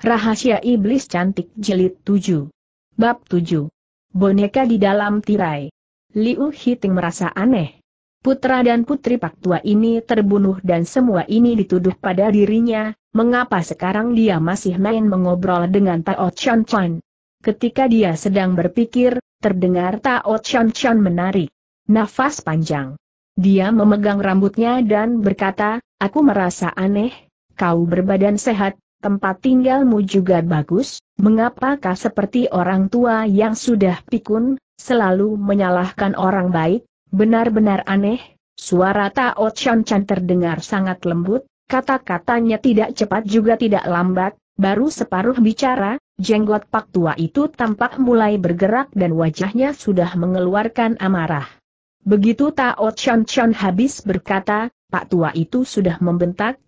Rahasia Iblis Cantik Jelit 7 Bab 7 Boneka di dalam tirai Liu Hiting merasa aneh. Putra dan putri Pak Tua ini terbunuh dan semua ini dituduh pada dirinya, mengapa sekarang dia masih main mengobrol dengan Tao Chan Chan? Ketika dia sedang berpikir, terdengar Tao Chan Chan menarik. Nafas panjang. Dia memegang rambutnya dan berkata, aku merasa aneh, kau berbadan sehat, tempat tinggalmu juga bagus, mengapakah seperti orang tua yang sudah pikun, selalu menyalahkan orang baik, benar-benar aneh, suara Tao Chan Chan terdengar sangat lembut, kata-katanya tidak cepat juga tidak lambat, baru separuh bicara, jenggot pak tua itu tampak mulai bergerak dan wajahnya sudah mengeluarkan amarah. Begitu Tao Chan Chan habis berkata, pak tua itu sudah membentak,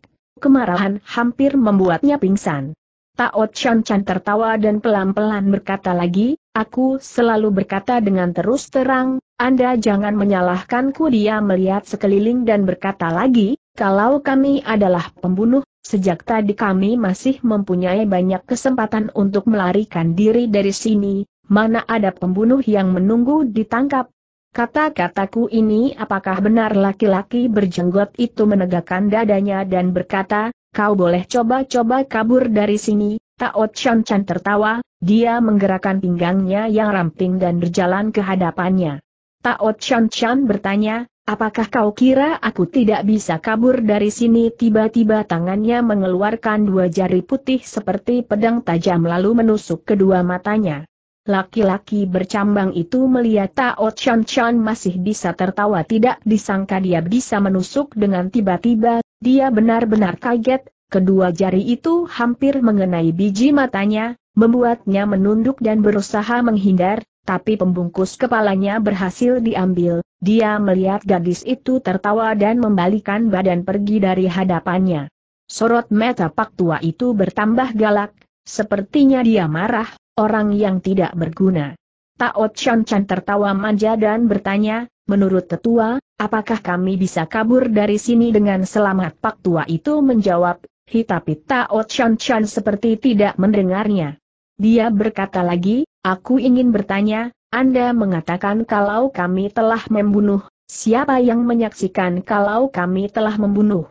kemarahan hampir membuatnya pingsan. Tao Chan Chan tertawa dan pelan-pelan berkata lagi, aku selalu berkata dengan terus terang, Anda jangan menyalahkanku dia melihat sekeliling dan berkata lagi, kalau kami adalah pembunuh, sejak tadi kami masih mempunyai banyak kesempatan untuk melarikan diri dari sini, mana ada pembunuh yang menunggu ditangkap, Kata-kataku ini apakah benar laki-laki berjenggot itu menegakkan dadanya dan berkata, kau boleh coba-coba kabur dari sini, Tao Chan Chan tertawa, dia menggerakkan pinggangnya yang ramping dan berjalan ke hadapannya. Tao Chan Chan bertanya, apakah kau kira aku tidak bisa kabur dari sini? Tiba-tiba tangannya mengeluarkan dua jari putih seperti pedang tajam lalu menusuk kedua matanya. Laki-laki bercambang itu melihat Tao Chan Chan masih bisa tertawa tidak disangka dia bisa menusuk dengan tiba-tiba, dia benar-benar kaget, kedua jari itu hampir mengenai biji matanya, membuatnya menunduk dan berusaha menghindar, tapi pembungkus kepalanya berhasil diambil, dia melihat gadis itu tertawa dan membalikan badan pergi dari hadapannya. Sorot mata pak tua itu bertambah galak, sepertinya dia marah, orang yang tidak berguna. Tao Chan Chan tertawa manja dan bertanya, menurut tetua, apakah kami bisa kabur dari sini dengan selamat Pak Tua itu menjawab, hi tapi Tao Chan Chan seperti tidak mendengarnya. Dia berkata lagi, aku ingin bertanya, Anda mengatakan kalau kami telah membunuh, siapa yang menyaksikan kalau kami telah membunuh?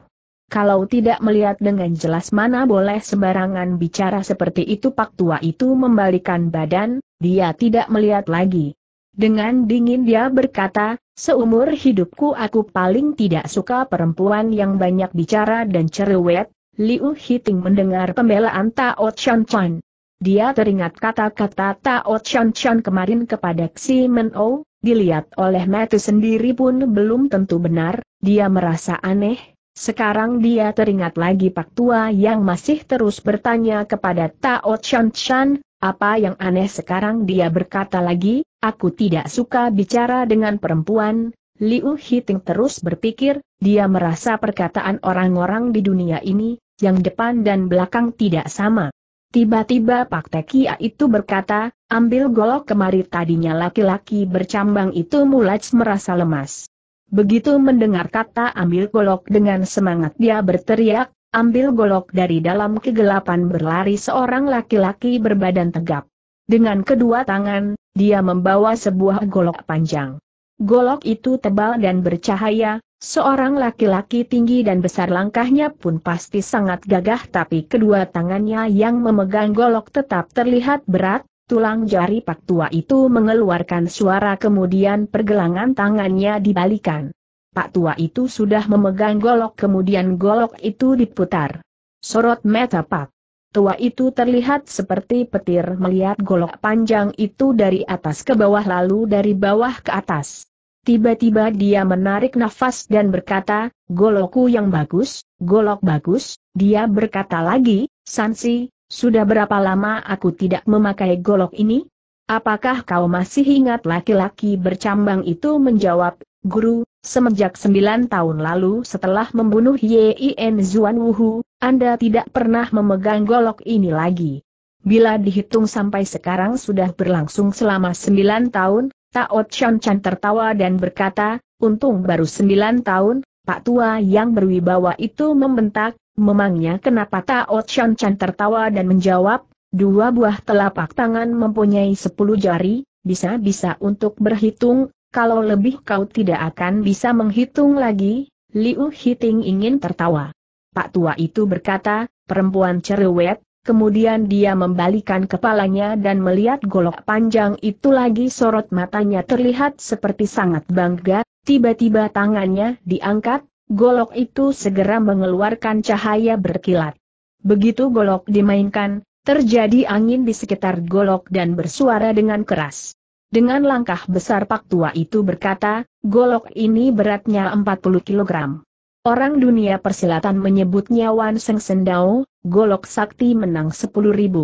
Kalau tidak melihat dengan jelas mana boleh sembarangan bicara seperti itu pak tua itu membalikan badan, dia tidak melihat lagi. Dengan dingin dia berkata, seumur hidupku aku paling tidak suka perempuan yang banyak bicara dan cerewet, Liu Hiting mendengar pembelaan Tao Chan Chan. Dia teringat kata-kata Tao Chan Chan kemarin kepada Xi Men Ou, dilihat oleh Matthew sendiri pun belum tentu benar, dia merasa aneh, sekarang dia teringat lagi Pak Tua yang masih terus bertanya kepada Tao Chan Chan, apa yang aneh sekarang dia berkata lagi, aku tidak suka bicara dengan perempuan, Liu Hiting terus berpikir, dia merasa perkataan orang-orang di dunia ini, yang depan dan belakang tidak sama. Tiba-tiba Pak Tekia itu berkata, ambil golok kemari tadinya laki-laki bercambang itu mulai merasa lemas. Begitu mendengar kata ambil golok dengan semangat dia berteriak, ambil golok dari dalam kegelapan berlari seorang laki-laki berbadan tegap. Dengan kedua tangan, dia membawa sebuah golok panjang. Golok itu tebal dan bercahaya, seorang laki-laki tinggi dan besar langkahnya pun pasti sangat gagah tapi kedua tangannya yang memegang golok tetap terlihat berat, Tulang jari Pak Tua itu mengeluarkan suara kemudian pergelangan tangannya dibalikan. Pak Tua itu sudah memegang golok kemudian golok itu diputar. Sorot mata Pak Tua itu terlihat seperti petir melihat golok panjang itu dari atas ke bawah lalu dari bawah ke atas. Tiba-tiba dia menarik nafas dan berkata, golokku yang bagus, golok bagus, dia berkata lagi, Sansi, sudah berapa lama aku tidak memakai golok ini? Apakah kau masih ingat laki-laki bercambang itu menjawab, Guru, semenjak sembilan tahun lalu setelah membunuh Yin Zuan Wuhu, Anda tidak pernah memegang golok ini lagi. Bila dihitung sampai sekarang sudah berlangsung selama sembilan tahun, Tao Chan Chan tertawa dan berkata, untung baru sembilan tahun, Pak Tua yang berwibawa itu membentak, Memangnya kenapa Tao Chan Chan tertawa dan menjawab, dua buah telapak tangan mempunyai sepuluh jari, bisa-bisa untuk berhitung, kalau lebih kau tidak akan bisa menghitung lagi, Liu Hiting ingin tertawa. Pak tua itu berkata, perempuan cerewet, kemudian dia membalikan kepalanya dan melihat golok panjang itu lagi sorot matanya terlihat seperti sangat bangga, tiba-tiba tangannya diangkat, golok itu segera mengeluarkan cahaya berkilat. Begitu golok dimainkan, terjadi angin di sekitar golok dan bersuara dengan keras. Dengan langkah besar pak tua itu berkata, golok ini beratnya 40 kg. Orang dunia persilatan menyebutnya Wan Seng Sendao, golok sakti menang 10.000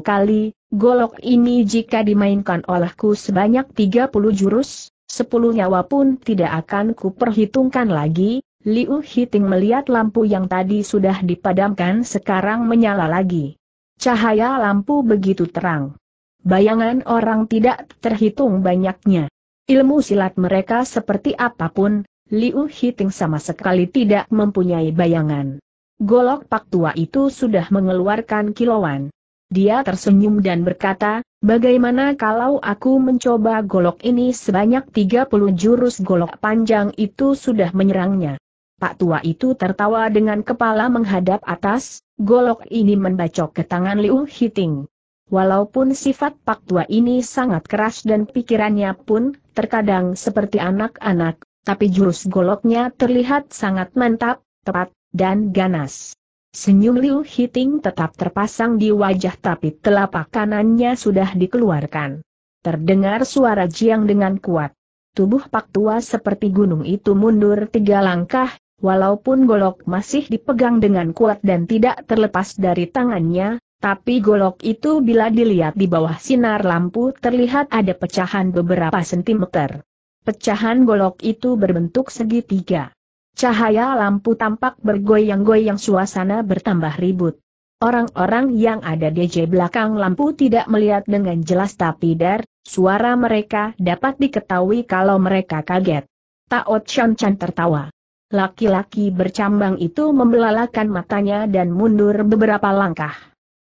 kali, golok ini jika dimainkan olehku sebanyak 30 jurus, 10 nyawa pun tidak akan kuperhitungkan lagi, Liu Hiting melihat lampu yang tadi sudah dipadamkan sekarang menyala lagi. Cahaya lampu begitu terang. Bayangan orang tidak terhitung banyaknya. Ilmu silat mereka seperti apapun, Liu Hiting sama sekali tidak mempunyai bayangan. Golok pak tua itu sudah mengeluarkan kilauan. Dia tersenyum dan berkata, bagaimana kalau aku mencoba golok ini sebanyak 30 jurus golok panjang itu sudah menyerangnya. Pak tua itu tertawa dengan kepala menghadap atas, golok ini membacok ke tangan Liu Hiting. Walaupun sifat Pak tua ini sangat keras dan pikirannya pun terkadang seperti anak-anak, tapi jurus goloknya terlihat sangat mantap, tepat, dan ganas. Senyum Liu Hiting tetap terpasang di wajah tapi telapak kanannya sudah dikeluarkan. Terdengar suara Jiang dengan kuat. Tubuh Pak Tua seperti gunung itu mundur tiga langkah, Walaupun golok masih dipegang dengan kuat dan tidak terlepas dari tangannya, tapi golok itu bila dilihat di bawah sinar lampu terlihat ada pecahan beberapa sentimeter. Pecahan golok itu berbentuk segitiga. Cahaya lampu tampak bergoyang-goyang suasana bertambah ribut. Orang-orang yang ada di belakang lampu tidak melihat dengan jelas tapi dar, suara mereka dapat diketahui kalau mereka kaget. Tao Chan Chan tertawa. Laki-laki bercambang itu membelalakan matanya dan mundur beberapa langkah.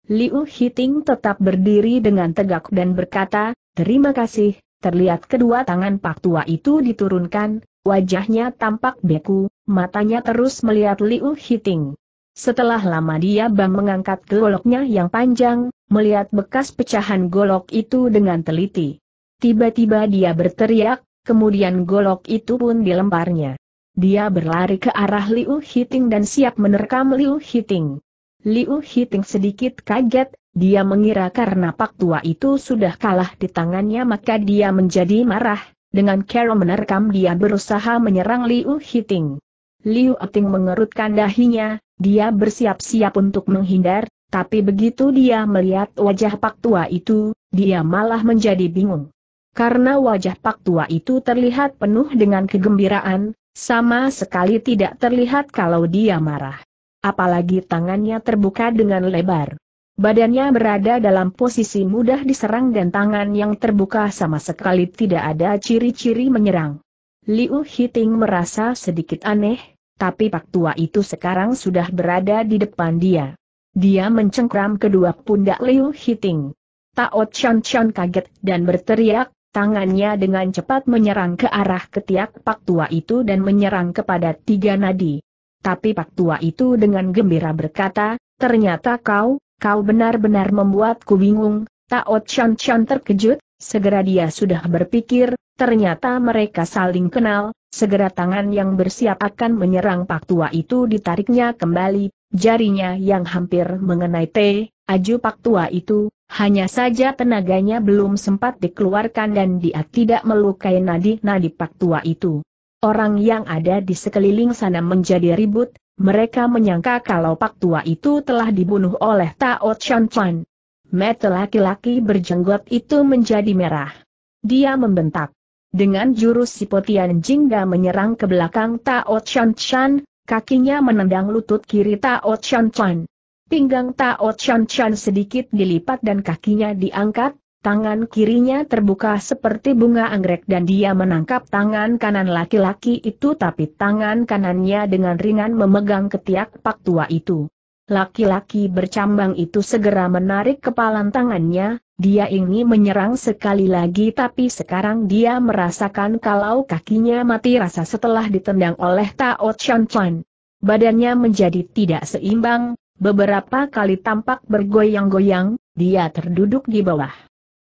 Liu Hiting tetap berdiri dengan tegak dan berkata, terima kasih, terlihat kedua tangan pak tua itu diturunkan, wajahnya tampak beku, matanya terus melihat Liu Hiting. Setelah lama dia bang mengangkat goloknya yang panjang, melihat bekas pecahan golok itu dengan teliti. Tiba-tiba dia berteriak, kemudian golok itu pun dilemparnya. Dia berlari ke arah Liu Hiting dan siap menerkam Liu Hiting. Liu Hiting sedikit kaget, dia mengira karena pak tua itu sudah kalah di tangannya maka dia menjadi marah, dengan Carol menerkam dia berusaha menyerang Liu Hiting. Liu Hiting mengerutkan dahinya, dia bersiap-siap untuk menghindar, tapi begitu dia melihat wajah pak tua itu, dia malah menjadi bingung. Karena wajah pak tua itu terlihat penuh dengan kegembiraan, sama sekali tidak terlihat kalau dia marah. Apalagi tangannya terbuka dengan lebar. Badannya berada dalam posisi mudah diserang dan tangan yang terbuka sama sekali tidak ada ciri-ciri menyerang. Liu Hiting merasa sedikit aneh, tapi pak tua itu sekarang sudah berada di depan dia. Dia mencengkram kedua pundak Liu Hiting. Tao Chan Chan kaget dan berteriak, Tangannya dengan cepat menyerang ke arah ketiak pak tua itu dan menyerang kepada tiga nadi. Tapi pak tua itu dengan gembira berkata, ternyata kau, kau benar-benar membuatku bingung, Taot Chan Chan terkejut, segera dia sudah berpikir, ternyata mereka saling kenal, segera tangan yang bersiap akan menyerang pak tua itu ditariknya kembali, jarinya yang hampir mengenai T, Aju Pak tua itu, hanya saja tenaganya belum sempat dikeluarkan dan dia tidak melukai nadi-nadi pak tua itu. Orang yang ada di sekeliling sana menjadi ribut, mereka menyangka kalau pak tua itu telah dibunuh oleh Tao Chan Fan. Mata laki-laki berjenggot itu menjadi merah. Dia membentak. Dengan jurus si Sipotian Jingga menyerang ke belakang Tao Chan Chan, kakinya menendang lutut kiri Tao Chan Chan. Pinggang Tao Chan Chan sedikit dilipat dan kakinya diangkat, tangan kirinya terbuka seperti bunga anggrek dan dia menangkap tangan kanan laki-laki itu tapi tangan kanannya dengan ringan memegang ketiak pak tua itu. Laki-laki bercambang itu segera menarik kepalan tangannya, dia ingin menyerang sekali lagi tapi sekarang dia merasakan kalau kakinya mati rasa setelah ditendang oleh Tao Chan Chan. Badannya menjadi tidak seimbang, Beberapa kali tampak bergoyang-goyang, dia terduduk di bawah.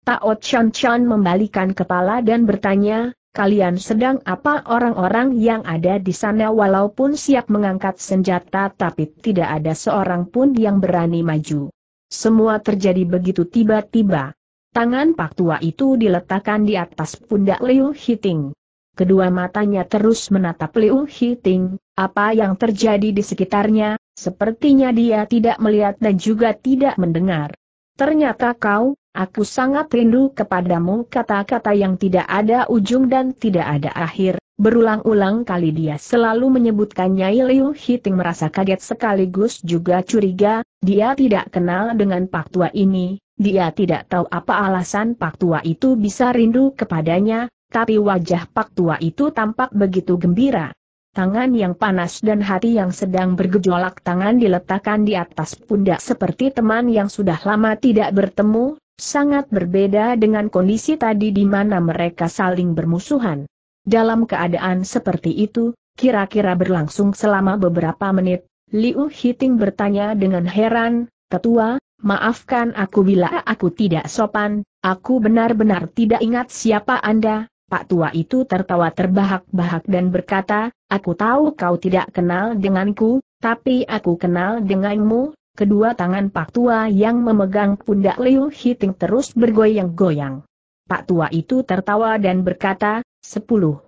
Tao Chan Chan membalikan kepala dan bertanya, kalian sedang apa orang-orang yang ada di sana walaupun siap mengangkat senjata tapi tidak ada seorang pun yang berani maju. Semua terjadi begitu tiba-tiba. Tangan Pak Tua itu diletakkan di atas pundak Liu Hiting. Kedua matanya terus menatap Liu Hiting, apa yang terjadi di sekitarnya, Sepertinya dia tidak melihat dan juga tidak mendengar. Ternyata kau, aku sangat rindu kepadamu kata-kata yang tidak ada ujung dan tidak ada akhir. Berulang-ulang kali dia selalu menyebutkan Nyai Liu Hiting merasa kaget sekaligus juga curiga, dia tidak kenal dengan Pak Tua ini, dia tidak tahu apa alasan Pak Tua itu bisa rindu kepadanya, tapi wajah Pak Tua itu tampak begitu gembira tangan yang panas dan hati yang sedang bergejolak tangan diletakkan di atas pundak seperti teman yang sudah lama tidak bertemu, sangat berbeda dengan kondisi tadi di mana mereka saling bermusuhan. Dalam keadaan seperti itu, kira-kira berlangsung selama beberapa menit, Liu Hiting bertanya dengan heran, Tetua, maafkan aku bila aku tidak sopan, aku benar-benar tidak ingat siapa Anda, Pak Tua itu tertawa terbahak-bahak dan berkata, Aku tahu kau tidak kenal denganku, tapi aku kenal denganmu, kedua tangan Pak Tua yang memegang pundak Liu Hiting terus bergoyang-goyang. Pak Tua itu tertawa dan berkata, sepuluh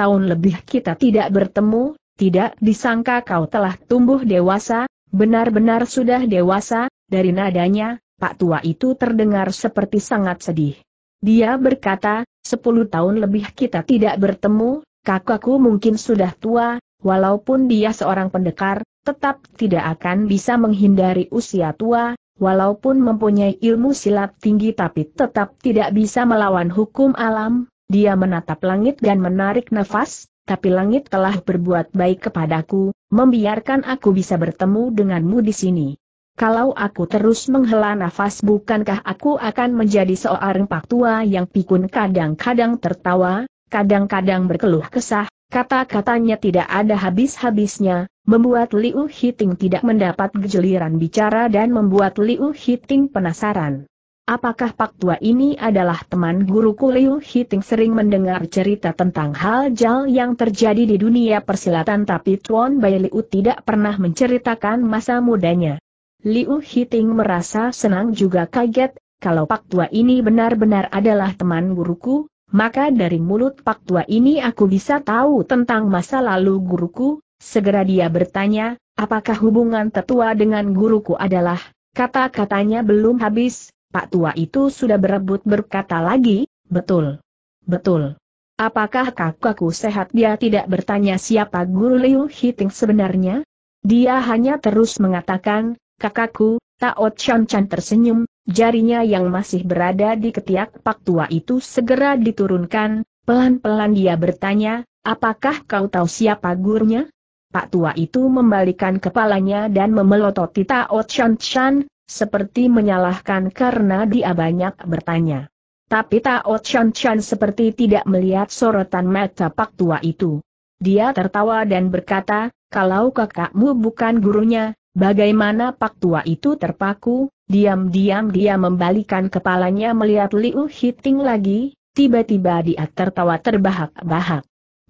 tahun lebih kita tidak bertemu, tidak disangka kau telah tumbuh dewasa, benar-benar sudah dewasa, dari nadanya, Pak Tua itu terdengar seperti sangat sedih. Dia berkata, sepuluh tahun lebih kita tidak bertemu, Kakakku mungkin sudah tua, walaupun dia seorang pendekar, tetap tidak akan bisa menghindari usia tua, walaupun mempunyai ilmu silat tinggi tapi tetap tidak bisa melawan hukum alam, dia menatap langit dan menarik nafas, tapi langit telah berbuat baik kepadaku, membiarkan aku bisa bertemu denganmu di sini. Kalau aku terus menghela nafas bukankah aku akan menjadi seorang pak tua yang pikun kadang-kadang tertawa, kadang-kadang berkeluh kesah, kata-katanya tidak ada habis-habisnya, membuat Liu Hiting tidak mendapat gejeliran bicara dan membuat Liu Hiting penasaran. Apakah Pak Tua ini adalah teman guruku Liu Hiting sering mendengar cerita tentang hal jal yang terjadi di dunia persilatan tapi Tuan Bai Liu tidak pernah menceritakan masa mudanya. Liu Hiting merasa senang juga kaget, kalau Pak Tua ini benar-benar adalah teman guruku, maka dari mulut pak tua ini aku bisa tahu tentang masa lalu guruku, segera dia bertanya, apakah hubungan tetua dengan guruku adalah, kata-katanya belum habis, pak tua itu sudah berebut berkata lagi, betul. Betul. Apakah kakakku sehat dia tidak bertanya siapa guru Liu Hiting sebenarnya? Dia hanya terus mengatakan, kakakku, Tao Chan Chan tersenyum, Jarinya yang masih berada di ketiak pak tua itu segera diturunkan, pelan-pelan dia bertanya, apakah kau tahu siapa gurunya?" Pak tua itu membalikan kepalanya dan memelototi Tao Chan Chan, seperti menyalahkan karena dia banyak bertanya. Tapi Tao Chan Chan seperti tidak melihat sorotan mata pak tua itu. Dia tertawa dan berkata, kalau kakakmu bukan gurunya, Bagaimana Pak Tua itu terpaku, diam-diam dia membalikan kepalanya melihat Liu Hiting lagi, tiba-tiba dia tertawa terbahak-bahak.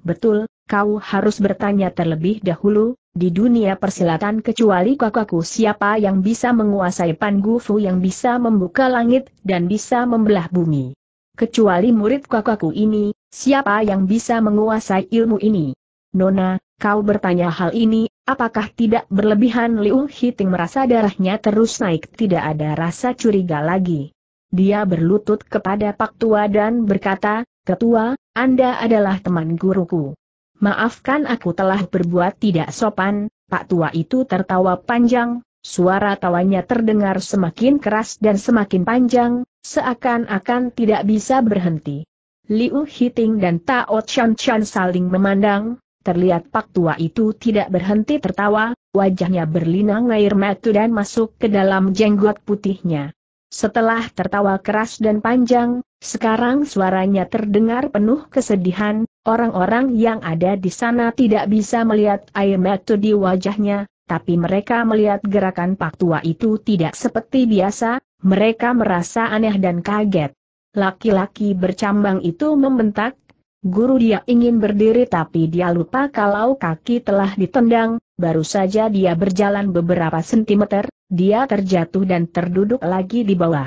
Betul, kau harus bertanya terlebih dahulu, di dunia persilatan kecuali kakakku siapa yang bisa menguasai pan fu yang bisa membuka langit dan bisa membelah bumi. Kecuali murid kakakku ini, siapa yang bisa menguasai ilmu ini? Nona, kau bertanya hal ini Apakah tidak berlebihan Liu Hiting merasa darahnya terus naik tidak ada rasa curiga lagi. Dia berlutut kepada Pak Tua dan berkata, Ketua, Anda adalah teman guruku. Maafkan aku telah berbuat tidak sopan, Pak Tua itu tertawa panjang, suara tawanya terdengar semakin keras dan semakin panjang, seakan-akan tidak bisa berhenti. Liu Hiting dan Tao Chan Chan saling memandang, Terlihat pak tua itu tidak berhenti tertawa, wajahnya berlinang air mata dan masuk ke dalam jenggot putihnya. Setelah tertawa keras dan panjang, sekarang suaranya terdengar penuh kesedihan, orang-orang yang ada di sana tidak bisa melihat air mata di wajahnya, tapi mereka melihat gerakan pak tua itu tidak seperti biasa, mereka merasa aneh dan kaget. Laki-laki bercambang itu membentak, Guru dia ingin berdiri tapi dia lupa kalau kaki telah ditendang, baru saja dia berjalan beberapa sentimeter, dia terjatuh dan terduduk lagi di bawah.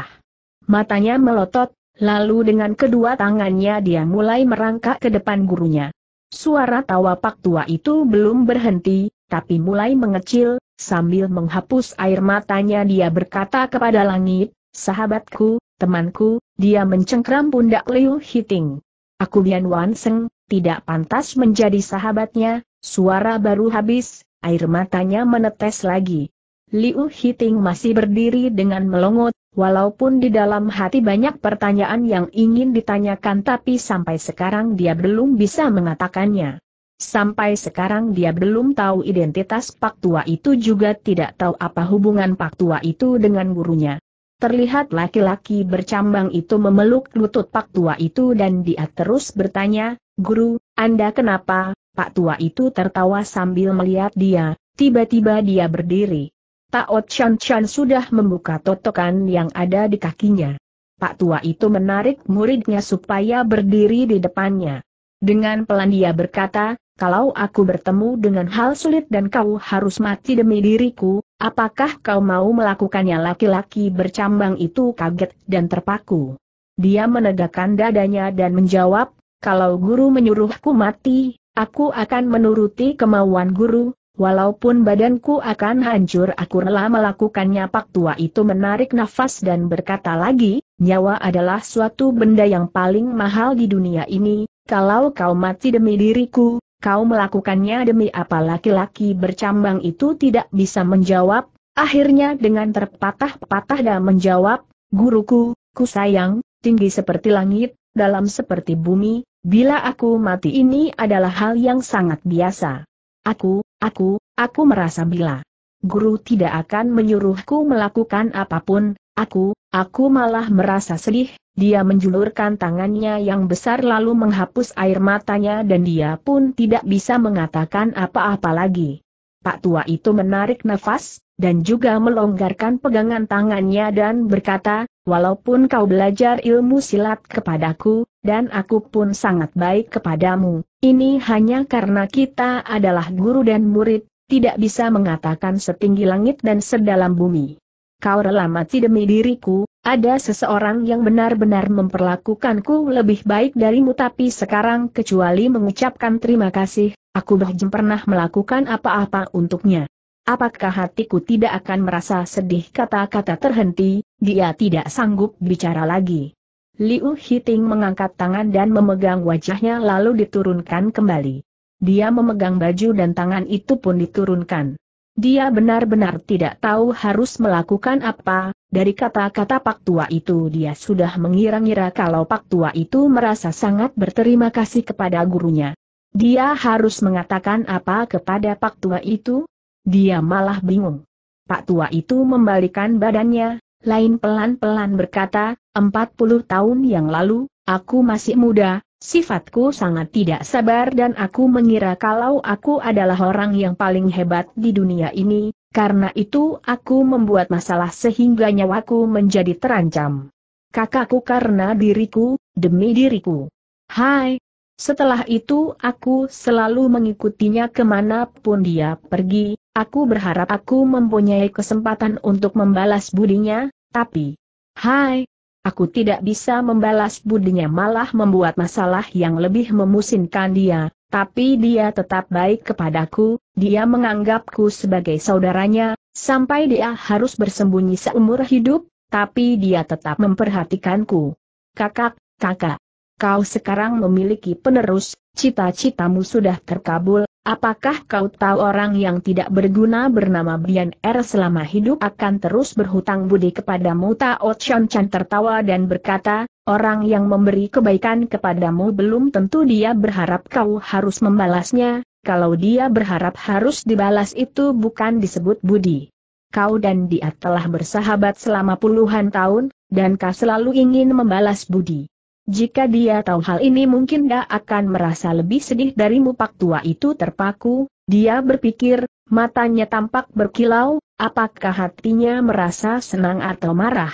Matanya melotot, lalu dengan kedua tangannya dia mulai merangkak ke depan gurunya. Suara tawa pak tua itu belum berhenti, tapi mulai mengecil, sambil menghapus air matanya dia berkata kepada langit, sahabatku, temanku, dia mencengkram pundak Liu Hiting. Aku Bian Wan Seng, tidak pantas menjadi sahabatnya, suara baru habis, air matanya menetes lagi. Liu Hiting masih berdiri dengan melongot, walaupun di dalam hati banyak pertanyaan yang ingin ditanyakan tapi sampai sekarang dia belum bisa mengatakannya. Sampai sekarang dia belum tahu identitas Pak Tua itu juga tidak tahu apa hubungan Pak Tua itu dengan gurunya. Terlihat laki-laki bercambang itu memeluk lutut Pak Tua itu dan dia terus bertanya, Guru, Anda kenapa? Pak Tua itu tertawa sambil melihat dia, tiba-tiba dia berdiri. Tao Chan Chan sudah membuka totokan yang ada di kakinya. Pak Tua itu menarik muridnya supaya berdiri di depannya. Dengan pelan dia berkata, kalau aku bertemu dengan hal sulit dan kau harus mati demi diriku, Apakah kau mau melakukannya laki-laki bercambang itu kaget dan terpaku? Dia menegakkan dadanya dan menjawab, kalau guru menyuruhku mati, aku akan menuruti kemauan guru, Walaupun badanku akan hancur aku rela melakukannya Pak Tua itu menarik nafas dan berkata lagi, nyawa adalah suatu benda yang paling mahal di dunia ini, kalau kau mati demi diriku, Kau melakukannya demi apa laki-laki bercambang itu tidak bisa menjawab, akhirnya dengan terpatah-patah dan menjawab, Guruku, ku sayang, tinggi seperti langit, dalam seperti bumi, bila aku mati ini adalah hal yang sangat biasa. Aku, aku, aku merasa bila. Guru tidak akan menyuruhku melakukan apapun, Aku, aku malah merasa sedih, dia menjulurkan tangannya yang besar lalu menghapus air matanya dan dia pun tidak bisa mengatakan apa-apa lagi. Pak tua itu menarik nafas, dan juga melonggarkan pegangan tangannya dan berkata, walaupun kau belajar ilmu silat kepadaku, dan aku pun sangat baik kepadamu, ini hanya karena kita adalah guru dan murid, tidak bisa mengatakan setinggi langit dan sedalam bumi kau rela mati demi diriku, ada seseorang yang benar-benar memperlakukanku lebih baik darimu tapi sekarang kecuali mengucapkan terima kasih, aku belum pernah melakukan apa-apa untuknya. Apakah hatiku tidak akan merasa sedih kata-kata terhenti, dia tidak sanggup bicara lagi. Liu Hiting mengangkat tangan dan memegang wajahnya lalu diturunkan kembali. Dia memegang baju dan tangan itu pun diturunkan. Dia benar-benar tidak tahu harus melakukan apa, dari kata-kata Pak Tua itu dia sudah mengira-ngira kalau Pak Tua itu merasa sangat berterima kasih kepada gurunya. Dia harus mengatakan apa kepada Pak Tua itu? Dia malah bingung. Pak Tua itu membalikan badannya, lain pelan-pelan berkata, 40 tahun yang lalu, aku masih muda, Sifatku sangat tidak sabar dan aku mengira kalau aku adalah orang yang paling hebat di dunia ini, karena itu aku membuat masalah sehingga nyawaku menjadi terancam. Kakakku karena diriku, demi diriku. Hai. Setelah itu aku selalu mengikutinya kemanapun dia pergi, aku berharap aku mempunyai kesempatan untuk membalas budinya, tapi... Hai, Aku tidak bisa membalas budinya malah membuat masalah yang lebih memusinkan dia, tapi dia tetap baik kepadaku, dia menganggapku sebagai saudaranya, sampai dia harus bersembunyi seumur hidup, tapi dia tetap memperhatikanku. Kakak, kakak, kau sekarang memiliki penerus, cita-citamu sudah terkabul, Apakah kau tahu orang yang tidak berguna bernama Bian R selama hidup akan terus berhutang budi kepadamu? Tao Chan Chan tertawa dan berkata, orang yang memberi kebaikan kepadamu belum tentu dia berharap kau harus membalasnya, kalau dia berharap harus dibalas itu bukan disebut budi. Kau dan dia telah bersahabat selama puluhan tahun, dan kau selalu ingin membalas budi. Jika dia tahu hal ini mungkin dia akan merasa lebih sedih darimu. Pak tua itu terpaku, dia berpikir, matanya tampak berkilau, apakah hatinya merasa senang atau marah.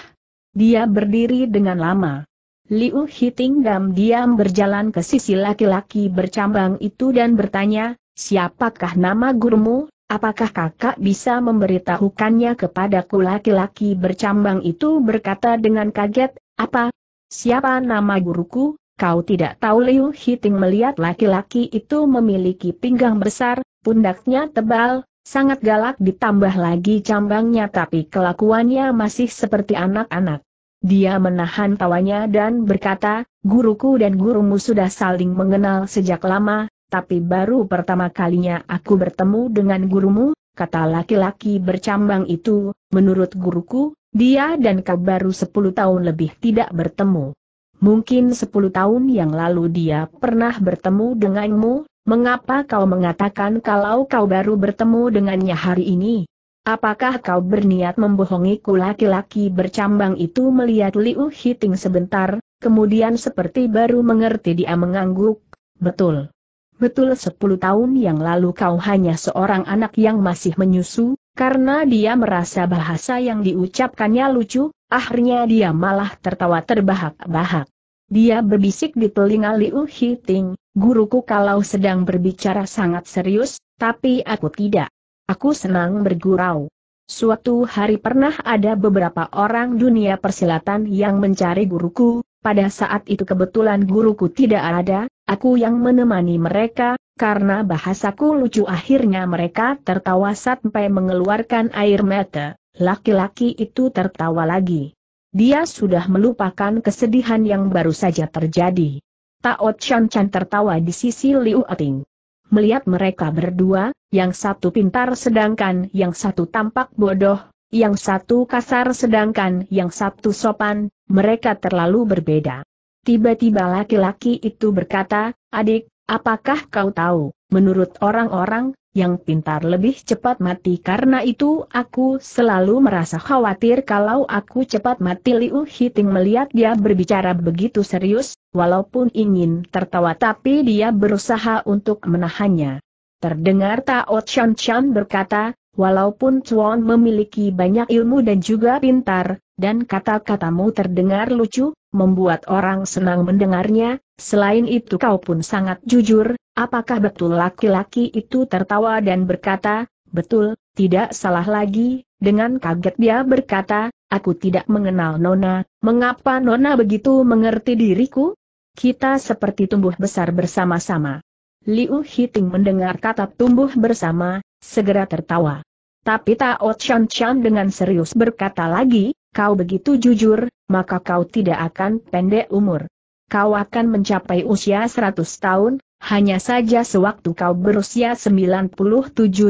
Dia berdiri dengan lama. Liu Hiting Dam diam berjalan ke sisi laki-laki bercambang itu dan bertanya, siapakah nama gurumu, apakah kakak bisa memberitahukannya kepadaku laki-laki bercambang itu berkata dengan kaget, apa, Siapa nama guruku? Kau tidak tahu Liu Hiting melihat laki-laki itu memiliki pinggang besar, pundaknya tebal, sangat galak ditambah lagi cambangnya tapi kelakuannya masih seperti anak-anak. Dia menahan tawanya dan berkata, guruku dan gurumu sudah saling mengenal sejak lama, tapi baru pertama kalinya aku bertemu dengan gurumu, kata laki-laki bercambang itu, menurut guruku, dia dan kau baru 10 tahun lebih tidak bertemu. Mungkin 10 tahun yang lalu dia pernah bertemu denganmu, mengapa kau mengatakan kalau kau baru bertemu dengannya hari ini? Apakah kau berniat membohongiku laki-laki bercambang itu melihat Liu Hiting sebentar, kemudian seperti baru mengerti dia mengangguk, betul. Betul sepuluh tahun yang lalu kau hanya seorang anak yang masih menyusu, karena dia merasa bahasa yang diucapkannya lucu, akhirnya dia malah tertawa terbahak-bahak. Dia berbisik di telinga Liu Hiting, guruku kalau sedang berbicara sangat serius, tapi aku tidak. Aku senang bergurau. Suatu hari pernah ada beberapa orang dunia persilatan yang mencari guruku, pada saat itu kebetulan guruku tidak ada, Aku yang menemani mereka, karena bahasaku lucu akhirnya mereka tertawa sampai mengeluarkan air mata. Laki-laki itu tertawa lagi. Dia sudah melupakan kesedihan yang baru saja terjadi. Taot Chan Chan tertawa di sisi Liu Ating. Melihat mereka berdua, yang satu pintar sedangkan yang satu tampak bodoh, yang satu kasar sedangkan yang satu sopan, mereka terlalu berbeda. Tiba-tiba laki-laki itu berkata, adik, apakah kau tahu, menurut orang-orang, yang pintar lebih cepat mati karena itu aku selalu merasa khawatir kalau aku cepat mati Liu Hiting melihat dia berbicara begitu serius, walaupun ingin tertawa tapi dia berusaha untuk menahannya. Terdengar Tao Chan Chan berkata, walaupun Chuan memiliki banyak ilmu dan juga pintar, dan kata-katamu terdengar lucu, membuat orang senang mendengarnya, selain itu kau pun sangat jujur, apakah betul laki-laki itu tertawa dan berkata, betul, tidak salah lagi, dengan kaget dia berkata, aku tidak mengenal Nona, mengapa Nona begitu mengerti diriku? Kita seperti tumbuh besar bersama-sama. Liu Hiting mendengar kata tumbuh bersama, segera tertawa. Tapi Tao Chan Chan dengan serius berkata lagi, Kau begitu jujur, maka kau tidak akan pendek umur. Kau akan mencapai usia 100 tahun, hanya saja sewaktu kau berusia 97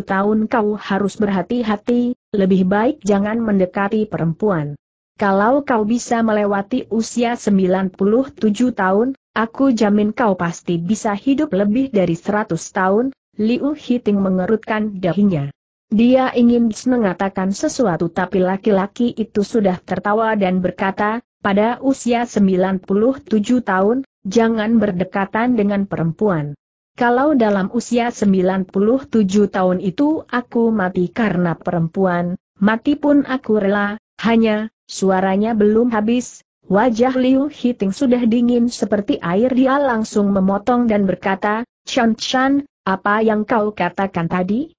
tahun kau harus berhati-hati, lebih baik jangan mendekati perempuan. Kalau kau bisa melewati usia 97 tahun, aku jamin kau pasti bisa hidup lebih dari 100 tahun, Liu Hiting mengerutkan dahinya. Dia ingin mengatakan sesuatu tapi laki-laki itu sudah tertawa dan berkata, pada usia 97 tahun, jangan berdekatan dengan perempuan. Kalau dalam usia 97 tahun itu aku mati karena perempuan, mati pun aku rela, hanya, suaranya belum habis, wajah Liu Hiting sudah dingin seperti air dia langsung memotong dan berkata, Chan Chan, apa yang kau katakan tadi?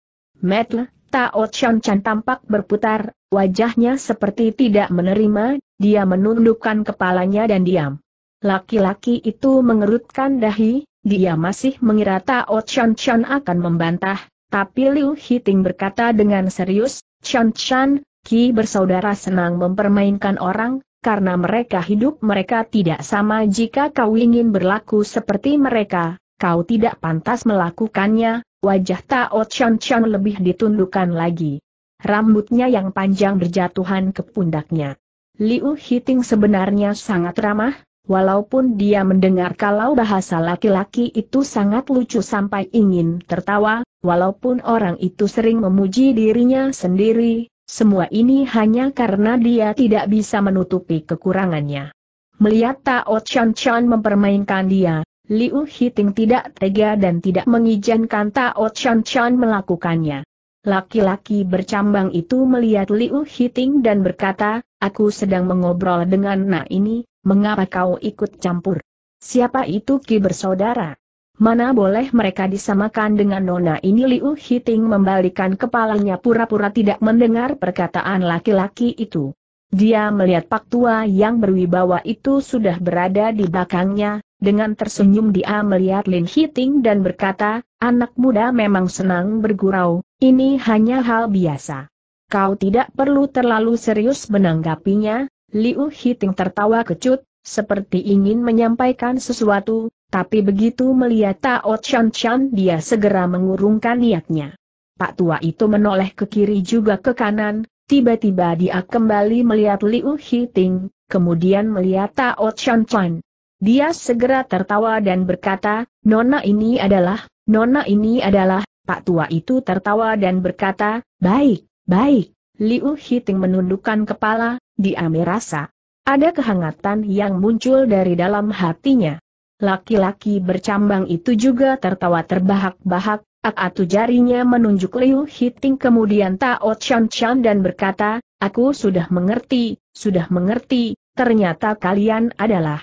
Metle, Tao Chon Chan tampak berputar, wajahnya seperti tidak menerima, dia menundukkan kepalanya dan diam. Laki-laki itu mengerutkan dahi, dia masih mengira Tao Chon Chan akan membantah, tapi Liu Hiting berkata dengan serius, Chon Chan, Ki bersaudara senang mempermainkan orang, karena mereka hidup mereka tidak sama jika kau ingin berlaku seperti mereka, kau tidak pantas melakukannya, wajah Tao Chan Chan lebih ditundukkan lagi. Rambutnya yang panjang berjatuhan ke pundaknya. Liu Hiting sebenarnya sangat ramah, walaupun dia mendengar kalau bahasa laki-laki itu sangat lucu sampai ingin tertawa, walaupun orang itu sering memuji dirinya sendiri, semua ini hanya karena dia tidak bisa menutupi kekurangannya. Melihat Tao Chan Chan mempermainkan dia, Liu Hiting tidak tega dan tidak mengizinkan Tao Chan Chan melakukannya. Laki-laki bercambang itu melihat Liu Hiting dan berkata, aku sedang mengobrol dengan Nak ini, mengapa kau ikut campur? Siapa itu Ki bersaudara? Mana boleh mereka disamakan dengan Nona ini Liu Hiting membalikan kepalanya pura-pura tidak mendengar perkataan laki-laki itu. Dia melihat pak tua yang berwibawa itu sudah berada di belakangnya, dengan tersenyum dia melihat Lin Hiting dan berkata, anak muda memang senang bergurau, ini hanya hal biasa. Kau tidak perlu terlalu serius menanggapinya, Liu Hiting tertawa kecut, seperti ingin menyampaikan sesuatu, tapi begitu melihat Tao Chan Chan dia segera mengurungkan niatnya. Pak tua itu menoleh ke kiri juga ke kanan, Tiba-tiba dia kembali melihat Liu Hiting, kemudian melihat Tao Chan Chan. Dia segera tertawa dan berkata, Nona ini adalah, Nona ini adalah, Pak Tua itu tertawa dan berkata, baik, baik. Liu Hiting menundukkan kepala, dia merasa. Ada kehangatan yang muncul dari dalam hatinya. Laki-laki bercambang itu juga tertawa terbahak-bahak, Atu jarinya menunjuk Liu Hiting kemudian Tao Chan Chan dan berkata, Aku sudah mengerti, sudah mengerti, ternyata kalian adalah.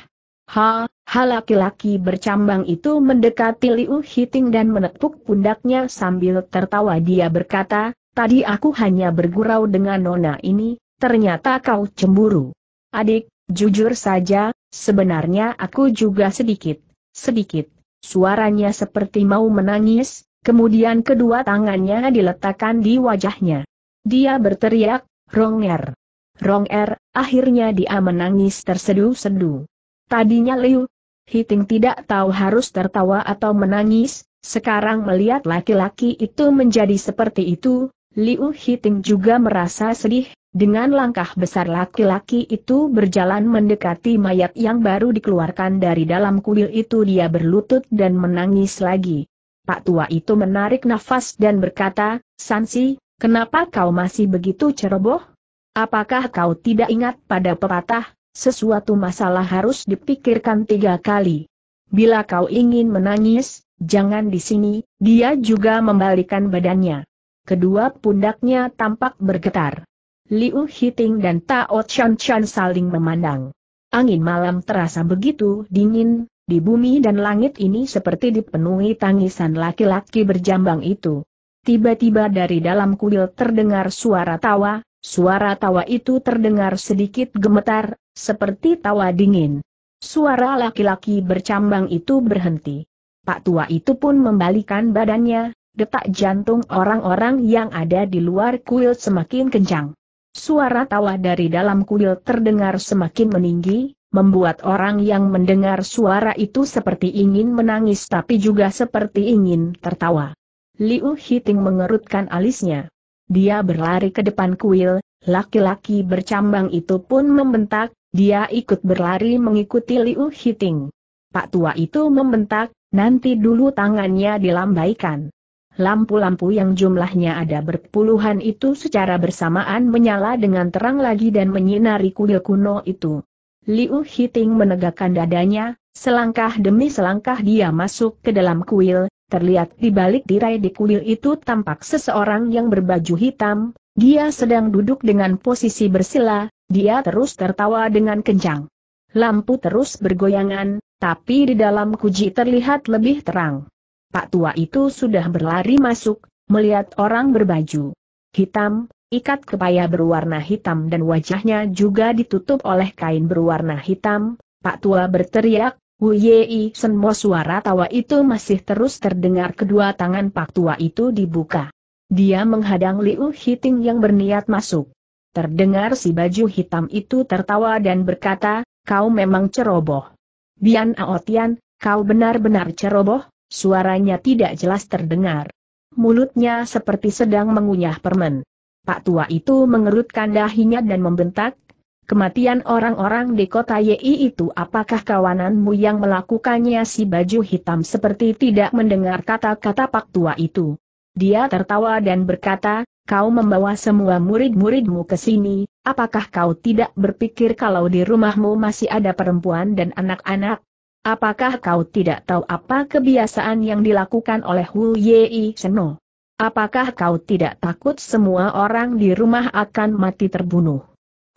Ha, ha laki-laki bercambang itu mendekati Liu Hiting dan menepuk pundaknya sambil tertawa dia berkata, Tadi aku hanya bergurau dengan nona ini, ternyata kau cemburu. Adik, jujur saja, sebenarnya aku juga sedikit, sedikit. Suaranya seperti mau menangis, Kemudian kedua tangannya diletakkan di wajahnya. Dia berteriak, Ronger. Ronger, akhirnya dia menangis terseduh sedu. Tadinya Liu Hiting tidak tahu harus tertawa atau menangis, sekarang melihat laki-laki itu menjadi seperti itu, Liu Hiting juga merasa sedih, dengan langkah besar laki-laki itu berjalan mendekati mayat yang baru dikeluarkan dari dalam kuil itu dia berlutut dan menangis lagi. Pak tua itu menarik nafas dan berkata, Sansi, kenapa kau masih begitu ceroboh? Apakah kau tidak ingat pada pepatah, sesuatu masalah harus dipikirkan tiga kali. Bila kau ingin menangis, jangan di sini, dia juga membalikan badannya. Kedua pundaknya tampak bergetar. Liu Hiting dan Tao Chan Chan saling memandang. Angin malam terasa begitu dingin, di bumi dan langit ini seperti dipenuhi tangisan laki-laki berjambang itu. Tiba-tiba dari dalam kuil terdengar suara tawa, suara tawa itu terdengar sedikit gemetar, seperti tawa dingin. Suara laki-laki bercambang itu berhenti. Pak tua itu pun membalikan badannya, detak jantung orang-orang yang ada di luar kuil semakin kencang. Suara tawa dari dalam kuil terdengar semakin meninggi, membuat orang yang mendengar suara itu seperti ingin menangis tapi juga seperti ingin tertawa. Liu Hiting mengerutkan alisnya. Dia berlari ke depan kuil, laki-laki bercambang itu pun membentak, dia ikut berlari mengikuti Liu Hiting. Pak tua itu membentak, nanti dulu tangannya dilambaikan. Lampu-lampu yang jumlahnya ada berpuluhan itu secara bersamaan menyala dengan terang lagi dan menyinari kuil kuno itu. Liu Hiting menegakkan dadanya, selangkah demi selangkah dia masuk ke dalam kuil, terlihat di balik tirai di kuil itu tampak seseorang yang berbaju hitam, dia sedang duduk dengan posisi bersila, dia terus tertawa dengan kencang. Lampu terus bergoyangan, tapi di dalam kuji terlihat lebih terang. Pak tua itu sudah berlari masuk, melihat orang berbaju hitam, ikat kebaya berwarna hitam dan wajahnya juga ditutup oleh kain berwarna hitam, Pak Tua berteriak, Wu Yei Senmo suara tawa itu masih terus terdengar kedua tangan Pak Tua itu dibuka. Dia menghadang Liu Hiting yang berniat masuk. Terdengar si baju hitam itu tertawa dan berkata, kau memang ceroboh. Bian Aotian, kau benar-benar ceroboh, suaranya tidak jelas terdengar. Mulutnya seperti sedang mengunyah permen. Pak tua itu mengerutkan dahinya dan membentak, Kematian orang-orang di kota YI itu apakah kawananmu yang melakukannya si baju hitam seperti tidak mendengar kata-kata pak tua itu. Dia tertawa dan berkata, kau membawa semua murid-muridmu ke sini, apakah kau tidak berpikir kalau di rumahmu masih ada perempuan dan anak-anak? Apakah kau tidak tahu apa kebiasaan yang dilakukan oleh Hu Yi Seno? Apakah kau tidak takut semua orang di rumah akan mati terbunuh?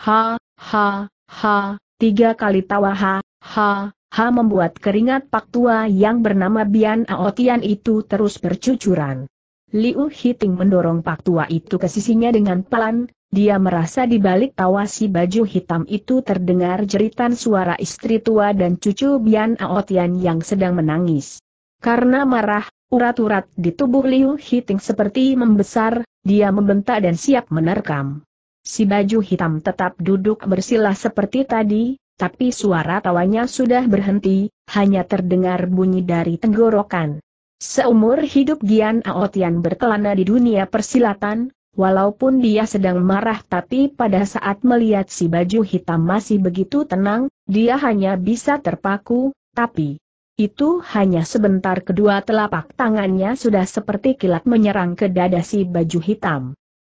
Ha, ha, ha, tiga kali tawa ha, ha, ha membuat keringat pak tua yang bernama Bian Aotian itu terus bercucuran. Liu Hiting mendorong pak tua itu ke sisinya dengan pelan, dia merasa di balik tawa si baju hitam itu terdengar jeritan suara istri tua dan cucu Bian Aotian yang sedang menangis. Karena marah, Urat-urat di tubuh Liu Hiting seperti membesar, dia membentak dan siap menerkam. Si baju hitam tetap duduk bersila seperti tadi, tapi suara tawanya sudah berhenti, hanya terdengar bunyi dari tenggorokan. Seumur hidup Gian Aotian berkelana di dunia persilatan, walaupun dia sedang marah tapi pada saat melihat si baju hitam masih begitu tenang, dia hanya bisa terpaku, tapi itu hanya sebentar kedua telapak tangannya sudah seperti kilat menyerang ke dada si baju hitam.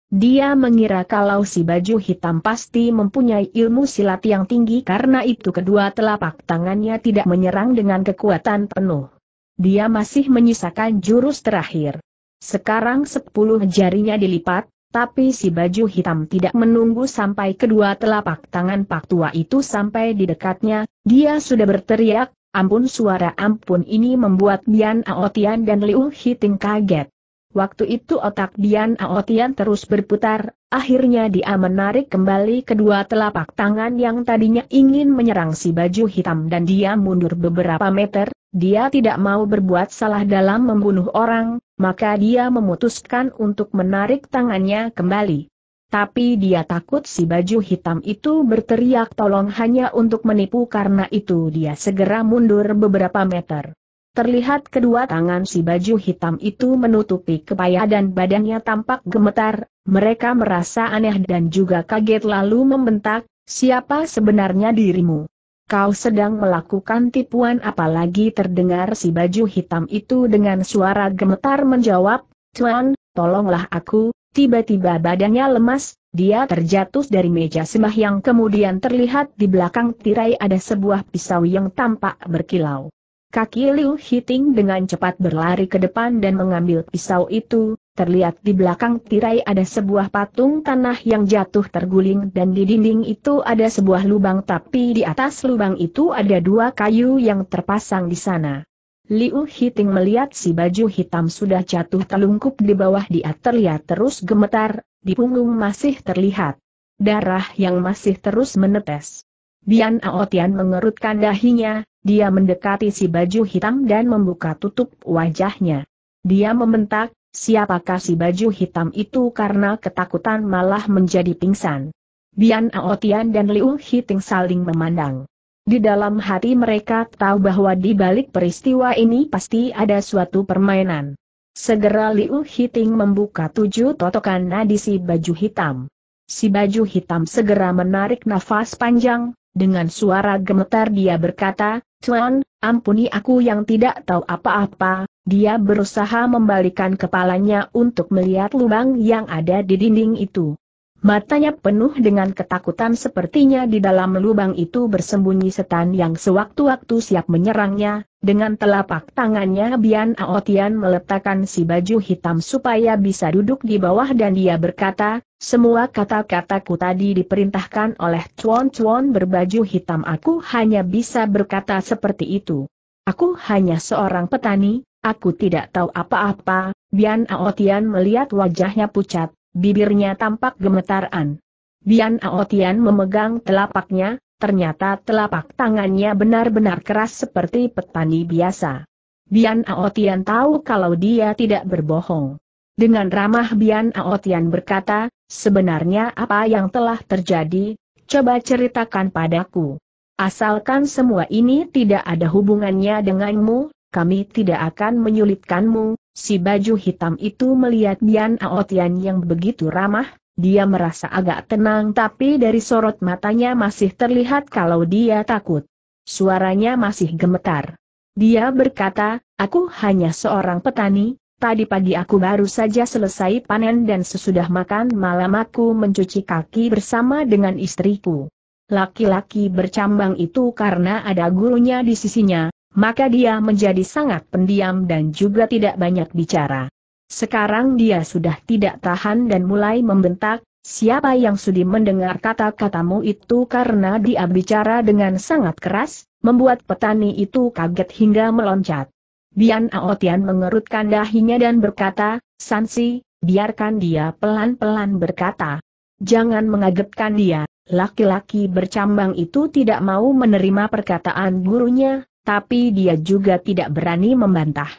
Dia mengira kalau si baju hitam pasti mempunyai ilmu silat yang tinggi karena itu kedua telapak tangannya tidak menyerang dengan kekuatan penuh. Dia masih menyisakan jurus terakhir. Sekarang sepuluh jarinya dilipat, tapi si baju hitam tidak menunggu sampai kedua telapak tangan pak tua itu sampai di dekatnya, dia sudah berteriak, Ampun suara ampun ini membuat Dian Aotian dan Liu Hiting kaget. Waktu itu otak Dian Aotian terus berputar, akhirnya dia menarik kembali kedua telapak tangan yang tadinya ingin menyerang si baju hitam dan dia mundur beberapa meter, dia tidak mau berbuat salah dalam membunuh orang, maka dia memutuskan untuk menarik tangannya kembali. Tapi dia takut si baju hitam itu berteriak tolong hanya untuk menipu karena itu dia segera mundur beberapa meter. Terlihat kedua tangan si baju hitam itu menutupi kepala dan badannya tampak gemetar, mereka merasa aneh dan juga kaget lalu membentak, siapa sebenarnya dirimu? Kau sedang melakukan tipuan apalagi terdengar si baju hitam itu dengan suara gemetar menjawab, Tuan, tolonglah aku, Tiba-tiba badannya lemas, dia terjatuh dari meja sembah yang kemudian terlihat di belakang tirai ada sebuah pisau yang tampak berkilau. Kaki Liu Hiting dengan cepat berlari ke depan dan mengambil pisau itu, terlihat di belakang tirai ada sebuah patung tanah yang jatuh terguling dan di dinding itu ada sebuah lubang tapi di atas lubang itu ada dua kayu yang terpasang di sana. Liu Hiting melihat si baju hitam sudah jatuh telungkup di bawah dia terlihat terus gemetar, di punggung masih terlihat darah yang masih terus menetes. Bian Aotian mengerutkan dahinya, dia mendekati si baju hitam dan membuka tutup wajahnya. Dia membentak, siapakah si baju hitam itu karena ketakutan malah menjadi pingsan. Bian Aotian dan Liu Hiting saling memandang. Di dalam hati mereka tahu bahwa di balik peristiwa ini pasti ada suatu permainan. Segera Liu Hiting membuka tujuh totokan nadi si baju hitam. Si baju hitam segera menarik nafas panjang, dengan suara gemetar dia berkata, Tuan, ampuni aku yang tidak tahu apa-apa, dia berusaha membalikan kepalanya untuk melihat lubang yang ada di dinding itu. Matanya penuh dengan ketakutan sepertinya di dalam lubang itu bersembunyi setan yang sewaktu-waktu siap menyerangnya, dengan telapak tangannya Bian Aotian meletakkan si baju hitam supaya bisa duduk di bawah dan dia berkata, semua kata-kataku tadi diperintahkan oleh cuan-cuan berbaju hitam aku hanya bisa berkata seperti itu. Aku hanya seorang petani, aku tidak tahu apa-apa, Bian Aotian melihat wajahnya pucat, Bibirnya tampak gemetaran. Bian Aotian memegang telapaknya, ternyata telapak tangannya benar-benar keras seperti petani biasa. Bian Aotian tahu kalau dia tidak berbohong. Dengan ramah Bian Aotian berkata, sebenarnya apa yang telah terjadi, coba ceritakan padaku. Asalkan semua ini tidak ada hubungannya denganmu, kami tidak akan menyulitkanmu, Si baju hitam itu melihat Bian Aotian yang begitu ramah, dia merasa agak tenang tapi dari sorot matanya masih terlihat kalau dia takut. Suaranya masih gemetar. Dia berkata, aku hanya seorang petani, tadi pagi aku baru saja selesai panen dan sesudah makan malam aku mencuci kaki bersama dengan istriku. Laki-laki bercambang itu karena ada gurunya di sisinya, maka dia menjadi sangat pendiam dan juga tidak banyak bicara. Sekarang dia sudah tidak tahan dan mulai membentak, siapa yang sudi mendengar kata-katamu itu karena dia bicara dengan sangat keras, membuat petani itu kaget hingga meloncat. Bian Aotian mengerutkan dahinya dan berkata, Sansi, biarkan dia pelan-pelan berkata. Jangan mengagetkan dia, laki-laki bercambang itu tidak mau menerima perkataan gurunya, tapi dia juga tidak berani membantah.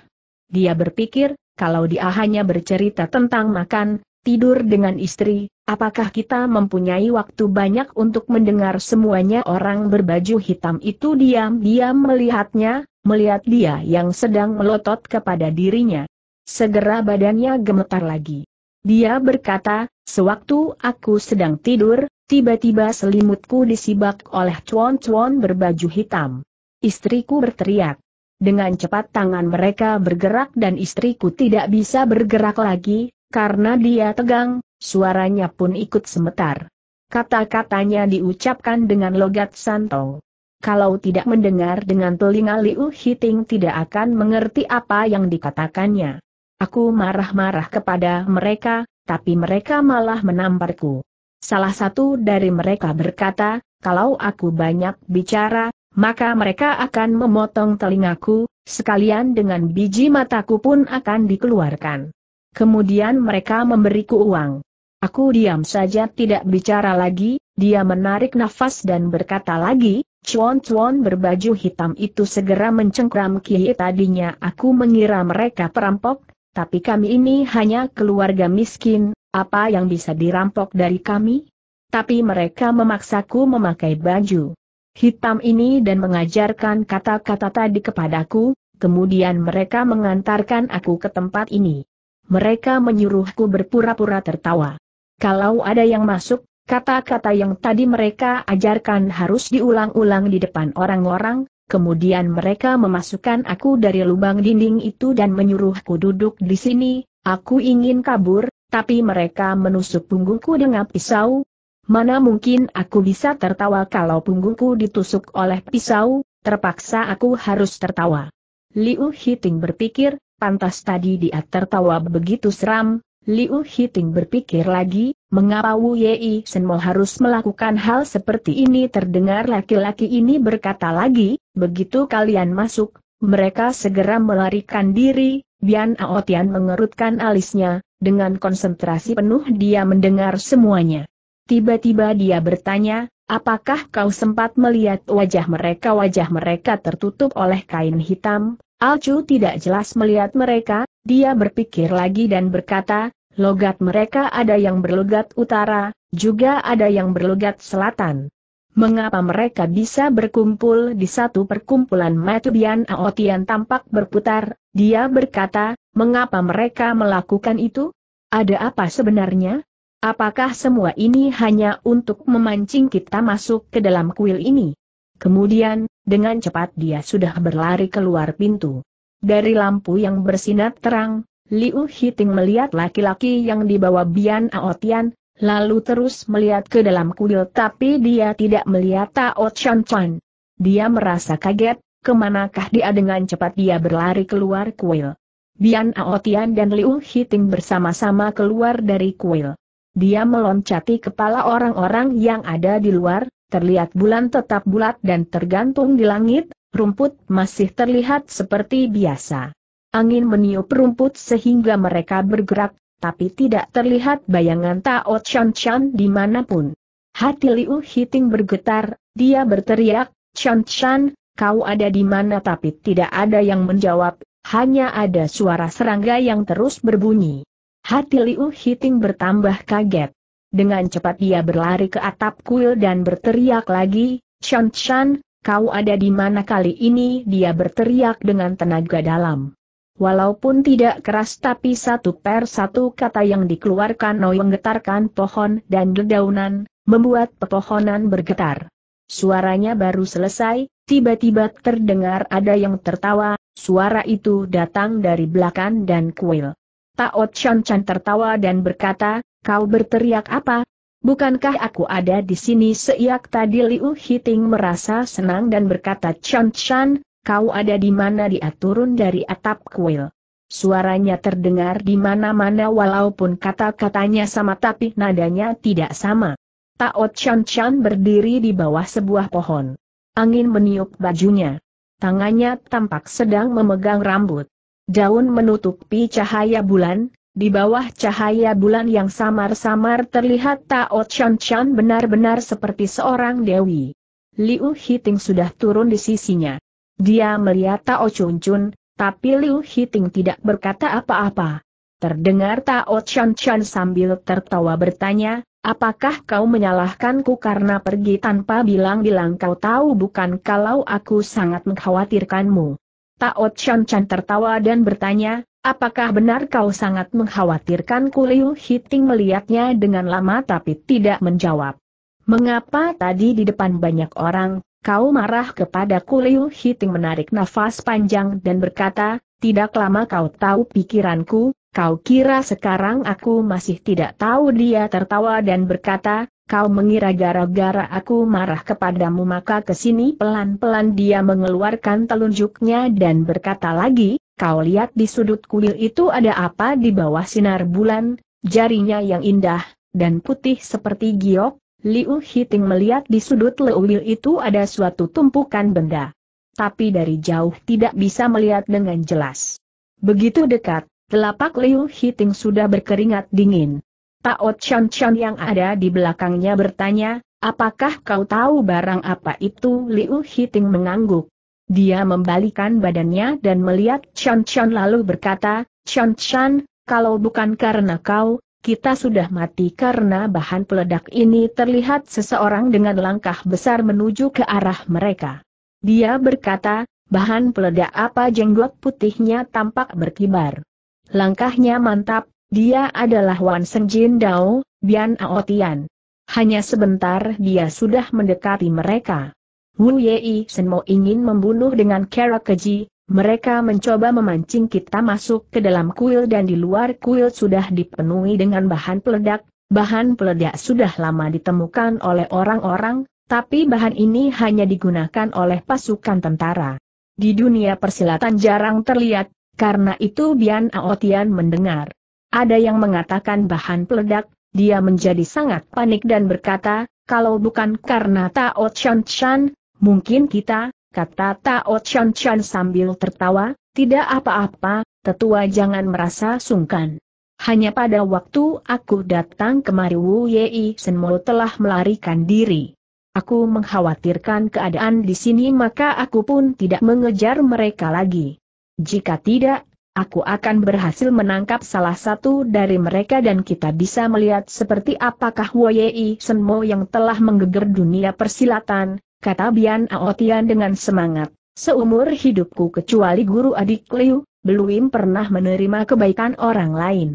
Dia berpikir, kalau dia hanya bercerita tentang makan, tidur dengan istri, apakah kita mempunyai waktu banyak untuk mendengar semuanya orang berbaju hitam itu diam-diam melihatnya, melihat dia yang sedang melotot kepada dirinya. Segera badannya gemetar lagi. Dia berkata, sewaktu aku sedang tidur, tiba-tiba selimutku disibak oleh cuan-cuan berbaju hitam istriku berteriak. Dengan cepat tangan mereka bergerak dan istriku tidak bisa bergerak lagi, karena dia tegang, suaranya pun ikut semetar. Kata-katanya diucapkan dengan logat santo. Kalau tidak mendengar dengan telinga Liu Hiting tidak akan mengerti apa yang dikatakannya. Aku marah-marah kepada mereka, tapi mereka malah menamparku. Salah satu dari mereka berkata, kalau aku banyak bicara, maka mereka akan memotong telingaku, sekalian dengan biji mataku pun akan dikeluarkan. Kemudian mereka memberiku uang. Aku diam saja tidak bicara lagi, dia menarik nafas dan berkata lagi, cuan-cuan berbaju hitam itu segera mencengkram Kiai tadinya aku mengira mereka perampok, tapi kami ini hanya keluarga miskin, apa yang bisa dirampok dari kami? Tapi mereka memaksaku memakai baju hitam ini dan mengajarkan kata-kata tadi kepadaku, kemudian mereka mengantarkan aku ke tempat ini. Mereka menyuruhku berpura-pura tertawa. Kalau ada yang masuk, kata-kata yang tadi mereka ajarkan harus diulang-ulang di depan orang-orang, kemudian mereka memasukkan aku dari lubang dinding itu dan menyuruhku duduk di sini, aku ingin kabur, tapi mereka menusuk punggungku dengan pisau, mana mungkin aku bisa tertawa kalau punggungku ditusuk oleh pisau, terpaksa aku harus tertawa. Liu Hiting berpikir, pantas tadi dia tertawa begitu seram, Liu Hiting berpikir lagi, mengapa Wu Yei Senmo harus melakukan hal seperti ini terdengar laki-laki ini berkata lagi, begitu kalian masuk, mereka segera melarikan diri, Bian Aotian mengerutkan alisnya, dengan konsentrasi penuh dia mendengar semuanya. Tiba-tiba dia bertanya, apakah kau sempat melihat wajah mereka? Wajah mereka tertutup oleh kain hitam. Alcu tidak jelas melihat mereka, dia berpikir lagi dan berkata, logat mereka ada yang berlogat utara, juga ada yang berlogat selatan. Mengapa mereka bisa berkumpul di satu perkumpulan Matubian Aotian tampak berputar, dia berkata, mengapa mereka melakukan itu? Ada apa sebenarnya? Apakah semua ini hanya untuk memancing kita masuk ke dalam kuil ini? Kemudian, dengan cepat dia sudah berlari keluar pintu. Dari lampu yang bersinar terang, Liu Hiting melihat laki-laki yang dibawa Bian Aotian, lalu terus melihat ke dalam kuil tapi dia tidak melihat Tao Chan Chan. Dia merasa kaget, kemanakah dia dengan cepat dia berlari keluar kuil. Bian Aotian dan Liu Hiting bersama-sama keluar dari kuil. Dia meloncati kepala orang-orang yang ada di luar, terlihat bulan tetap bulat dan tergantung di langit, rumput masih terlihat seperti biasa. Angin meniup rumput sehingga mereka bergerak, tapi tidak terlihat bayangan Tao Chan Chan dimanapun. Hati Liu Hiting bergetar, dia berteriak, Chan Chan, kau ada di mana tapi tidak ada yang menjawab, hanya ada suara serangga yang terus berbunyi. Hati Liu Hiting bertambah kaget. Dengan cepat dia berlari ke atap kuil dan berteriak lagi, Shan Shan, kau ada di mana kali ini dia berteriak dengan tenaga dalam. Walaupun tidak keras tapi satu per satu kata yang dikeluarkan Noi menggetarkan pohon dan dedaunan, membuat pepohonan bergetar. Suaranya baru selesai, tiba-tiba terdengar ada yang tertawa, suara itu datang dari belakang dan kuil. Tao Chan Chan tertawa dan berkata, kau berteriak apa? Bukankah aku ada di sini seiak tadi Liu Hiting merasa senang dan berkata Chan Chan, kau ada di mana dia turun dari atap kuil. Suaranya terdengar di mana-mana walaupun kata-katanya sama tapi nadanya tidak sama. Tao Chan Chan berdiri di bawah sebuah pohon. Angin meniup bajunya. Tangannya tampak sedang memegang rambut. Daun menutupi cahaya bulan, di bawah cahaya bulan yang samar-samar terlihat Tao Chan Chan benar-benar seperti seorang dewi. Liu Hiting sudah turun di sisinya. Dia melihat Tao Chun Chun, tapi Liu Hiting tidak berkata apa-apa. Terdengar Tao Chan Chan sambil tertawa bertanya, apakah kau menyalahkanku karena pergi tanpa bilang-bilang kau tahu bukan kalau aku sangat mengkhawatirkanmu. Tao Chan Chan tertawa dan bertanya, apakah benar kau sangat mengkhawatirkan Liu Hiting melihatnya dengan lama tapi tidak menjawab. Mengapa tadi di depan banyak orang, kau marah Ku Liu Hiting menarik nafas panjang dan berkata, tidak lama kau tahu pikiranku, kau kira sekarang aku masih tidak tahu dia tertawa dan berkata, kau mengira gara-gara aku marah kepadamu maka kesini pelan-pelan dia mengeluarkan telunjuknya dan berkata lagi, kau lihat di sudut kuil itu ada apa di bawah sinar bulan, jarinya yang indah, dan putih seperti giok, Liu Hiting melihat di sudut leuil itu ada suatu tumpukan benda. Tapi dari jauh tidak bisa melihat dengan jelas. Begitu dekat, telapak Liu Hiting sudah berkeringat dingin. Tao Chon Chon yang ada di belakangnya bertanya, apakah kau tahu barang apa itu Liu Hiting mengangguk. Dia membalikan badannya dan melihat Chon Chon lalu berkata, Chon Chon, kalau bukan karena kau, kita sudah mati karena bahan peledak ini terlihat seseorang dengan langkah besar menuju ke arah mereka. Dia berkata, bahan peledak apa jenggot putihnya tampak berkibar. Langkahnya mantap, dia adalah Wan Seng Jin Dao, Bian Aotian. Hanya sebentar dia sudah mendekati mereka. Wu Yei Senmo ingin membunuh dengan cara keji, mereka mencoba memancing kita masuk ke dalam kuil dan di luar kuil sudah dipenuhi dengan bahan peledak. Bahan peledak sudah lama ditemukan oleh orang-orang, tapi bahan ini hanya digunakan oleh pasukan tentara. Di dunia persilatan jarang terlihat, karena itu Bian Aotian mendengar. Ada yang mengatakan bahan peledak, dia menjadi sangat panik dan berkata, kalau bukan karena Tao Chan Chan, mungkin kita, kata Tao Chan Chan sambil tertawa, tidak apa-apa, tetua jangan merasa sungkan. Hanya pada waktu aku datang kemari Wu Yei Senmo telah melarikan diri. Aku mengkhawatirkan keadaan di sini maka aku pun tidak mengejar mereka lagi. Jika tidak, aku akan berhasil menangkap salah satu dari mereka dan kita bisa melihat seperti apakah Woyei Senmo yang telah menggeger dunia persilatan, kata Bian Aotian dengan semangat. Seumur hidupku kecuali guru adik Liu, belum pernah menerima kebaikan orang lain.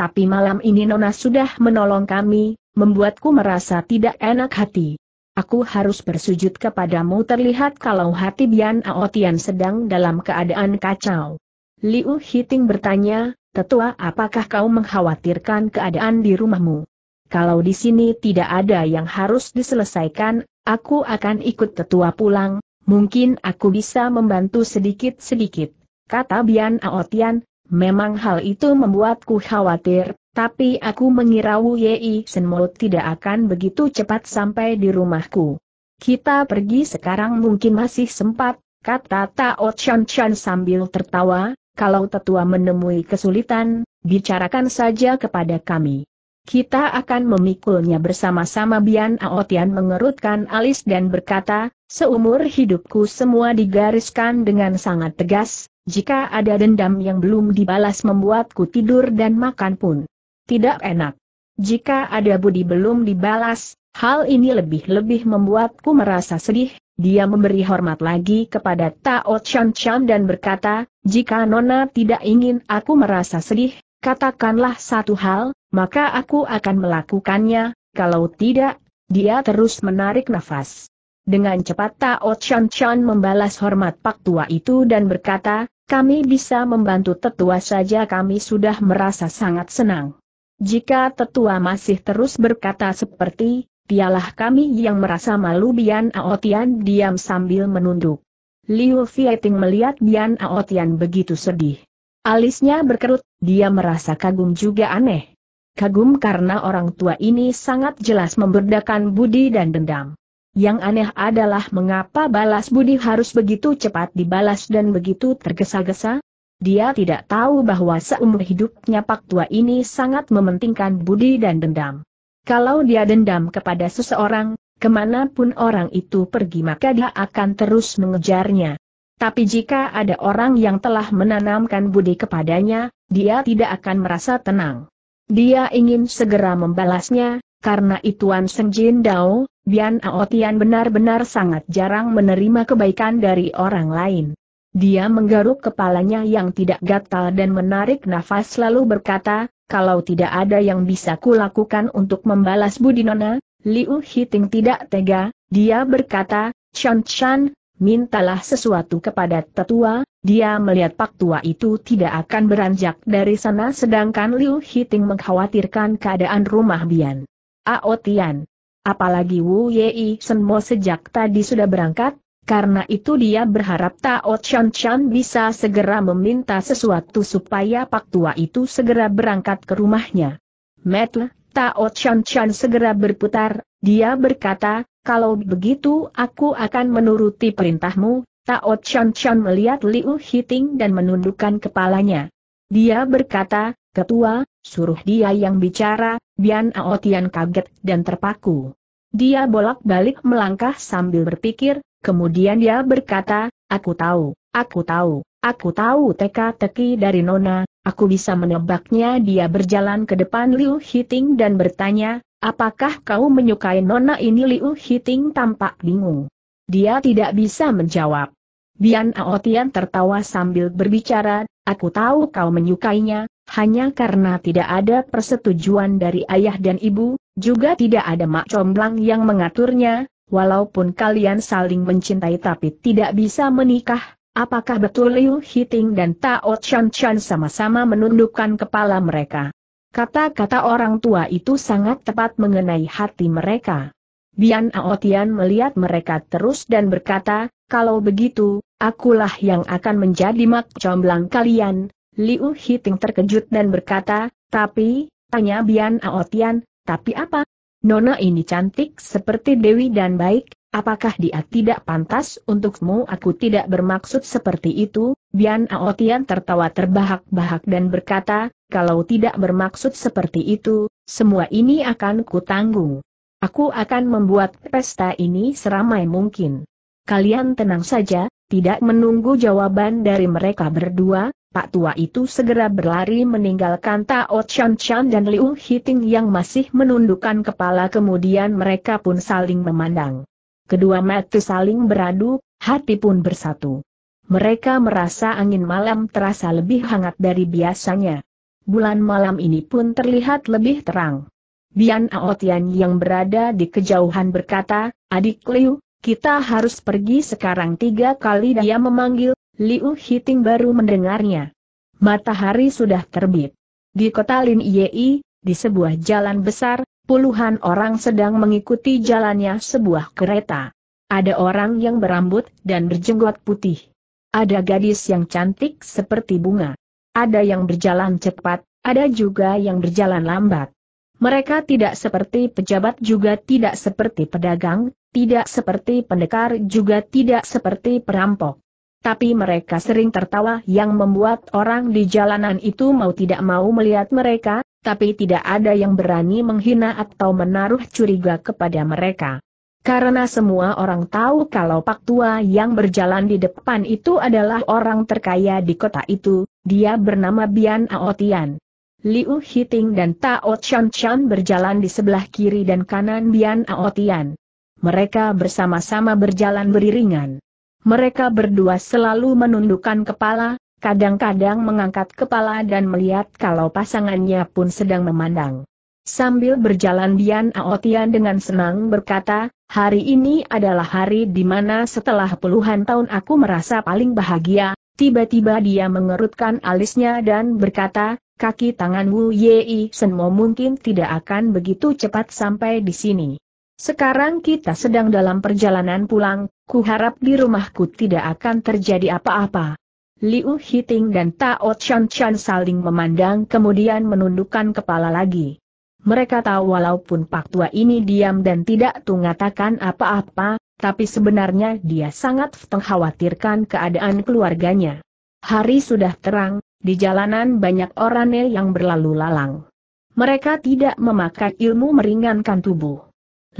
Tapi malam ini Nona sudah menolong kami, membuatku merasa tidak enak hati. Aku harus bersujud kepadamu terlihat kalau hati Bian Aotian sedang dalam keadaan kacau. Liu Hiting bertanya, Tetua apakah kau mengkhawatirkan keadaan di rumahmu? Kalau di sini tidak ada yang harus diselesaikan, aku akan ikut tetua pulang, mungkin aku bisa membantu sedikit-sedikit. Kata Bian Aotian, memang hal itu membuatku khawatir, tapi aku mengira Wu Yei Senmo tidak akan begitu cepat sampai di rumahku. Kita pergi sekarang mungkin masih sempat, kata Tao Chan Chan sambil tertawa, kalau tetua menemui kesulitan, bicarakan saja kepada kami. Kita akan memikulnya bersama-sama Bian Aotian mengerutkan alis dan berkata, seumur hidupku semua digariskan dengan sangat tegas, jika ada dendam yang belum dibalas membuatku tidur dan makan pun tidak enak. Jika ada budi belum dibalas, hal ini lebih-lebih membuatku merasa sedih, dia memberi hormat lagi kepada Tao Chan Chan dan berkata, jika Nona tidak ingin aku merasa sedih, katakanlah satu hal, maka aku akan melakukannya, kalau tidak, dia terus menarik nafas. Dengan cepat Tao Chan Chan membalas hormat Pak Tua itu dan berkata, kami bisa membantu tetua saja kami sudah merasa sangat senang. Jika tetua masih terus berkata seperti, dialah kami yang merasa malu Bian Aotian diam sambil menunduk. Liu Fieting melihat Bian Aotian begitu sedih. Alisnya berkerut, dia merasa kagum juga aneh. Kagum karena orang tua ini sangat jelas memberdakan budi dan dendam. Yang aneh adalah mengapa balas budi harus begitu cepat dibalas dan begitu tergesa-gesa? Dia tidak tahu bahwa seumur hidupnya Pak Tua ini sangat mementingkan budi dan dendam. Kalau dia dendam kepada seseorang, kemanapun orang itu pergi maka dia akan terus mengejarnya. Tapi jika ada orang yang telah menanamkan budi kepadanya, dia tidak akan merasa tenang. Dia ingin segera membalasnya, karena ituan Seng Jin Dao, Bian Aotian benar-benar sangat jarang menerima kebaikan dari orang lain. Dia menggaruk kepalanya yang tidak gatal dan menarik nafas lalu berkata, kalau tidak ada yang bisa kulakukan untuk membalas budi nona, Liu Hiting tidak tega, dia berkata, Chan Chan, mintalah sesuatu kepada tetua, dia melihat pak tua itu tidak akan beranjak dari sana sedangkan Liu Hiting mengkhawatirkan keadaan rumah Bian. Aotian, Apalagi Wu Yei Senmo sejak tadi sudah berangkat, karena itu dia berharap Tao Chan Chan bisa segera meminta sesuatu supaya Pak Tua itu segera berangkat ke rumahnya. Metle, Tao Chan Chan segera berputar, dia berkata, kalau begitu aku akan menuruti perintahmu, Tao Chan Chan melihat Liu Hiting dan menundukkan kepalanya. Dia berkata, ketua, suruh dia yang bicara, Bian Aotian kaget dan terpaku. Dia bolak-balik melangkah sambil berpikir, Kemudian dia berkata, aku tahu, aku tahu, aku tahu teka-teki dari Nona, aku bisa menebaknya dia berjalan ke depan Liu Hiting dan bertanya, apakah kau menyukai Nona ini Liu Hiting tampak bingung. Dia tidak bisa menjawab. Bian Aotian tertawa sambil berbicara, aku tahu kau menyukainya, hanya karena tidak ada persetujuan dari ayah dan ibu, juga tidak ada mak comblang yang mengaturnya, walaupun kalian saling mencintai tapi tidak bisa menikah, apakah betul Liu Hiting dan Tao Chan Chan sama-sama menundukkan kepala mereka? Kata-kata orang tua itu sangat tepat mengenai hati mereka. Bian Aotian melihat mereka terus dan berkata, kalau begitu, akulah yang akan menjadi mak comblang kalian. Liu Hiting terkejut dan berkata, tapi, tanya Bian Aotian, tapi apa? Nona ini cantik seperti Dewi dan baik, apakah dia tidak pantas untukmu? Aku tidak bermaksud seperti itu, Bian Aotian tertawa terbahak-bahak dan berkata, kalau tidak bermaksud seperti itu, semua ini akan kutanggung. Aku akan membuat pesta ini seramai mungkin. Kalian tenang saja, tidak menunggu jawaban dari mereka berdua, Pak Tua itu segera berlari meninggalkan Tao Chan Chan dan Liu Hiting yang masih menundukkan kepala kemudian mereka pun saling memandang. Kedua mata saling beradu, hati pun bersatu. Mereka merasa angin malam terasa lebih hangat dari biasanya. Bulan malam ini pun terlihat lebih terang. Bian Aotian yang berada di kejauhan berkata, Adik Liu, kita harus pergi sekarang tiga kali dia memanggil, Liu Hiting baru mendengarnya. Matahari sudah terbit. Di kota Lin Yei, di sebuah jalan besar, puluhan orang sedang mengikuti jalannya sebuah kereta. Ada orang yang berambut dan berjenggot putih. Ada gadis yang cantik seperti bunga. Ada yang berjalan cepat, ada juga yang berjalan lambat. Mereka tidak seperti pejabat juga tidak seperti pedagang, tidak seperti pendekar juga tidak seperti perampok tapi mereka sering tertawa yang membuat orang di jalanan itu mau tidak mau melihat mereka, tapi tidak ada yang berani menghina atau menaruh curiga kepada mereka. Karena semua orang tahu kalau Pak Tua yang berjalan di depan itu adalah orang terkaya di kota itu, dia bernama Bian Aotian. Liu Hiting dan Tao Chan Chan berjalan di sebelah kiri dan kanan Bian Aotian. Mereka bersama-sama berjalan beriringan. Mereka berdua selalu menundukkan kepala, kadang-kadang mengangkat kepala dan melihat kalau pasangannya pun sedang memandang. Sambil berjalan Dian Aotian dengan senang berkata, hari ini adalah hari di mana setelah puluhan tahun aku merasa paling bahagia, tiba-tiba dia mengerutkan alisnya dan berkata, kaki tanganmu Yei, Senmo mungkin tidak akan begitu cepat sampai di sini. Sekarang kita sedang dalam perjalanan pulang, Ku harap di rumahku tidak akan terjadi apa-apa. Liu Hiting dan Tao Chan Chan saling memandang kemudian menundukkan kepala lagi. Mereka tahu walaupun Pak Tua ini diam dan tidak mengatakan apa-apa, tapi sebenarnya dia sangat mengkhawatirkan keadaan keluarganya. Hari sudah terang, di jalanan banyak orang yang berlalu lalang. Mereka tidak memakai ilmu meringankan tubuh.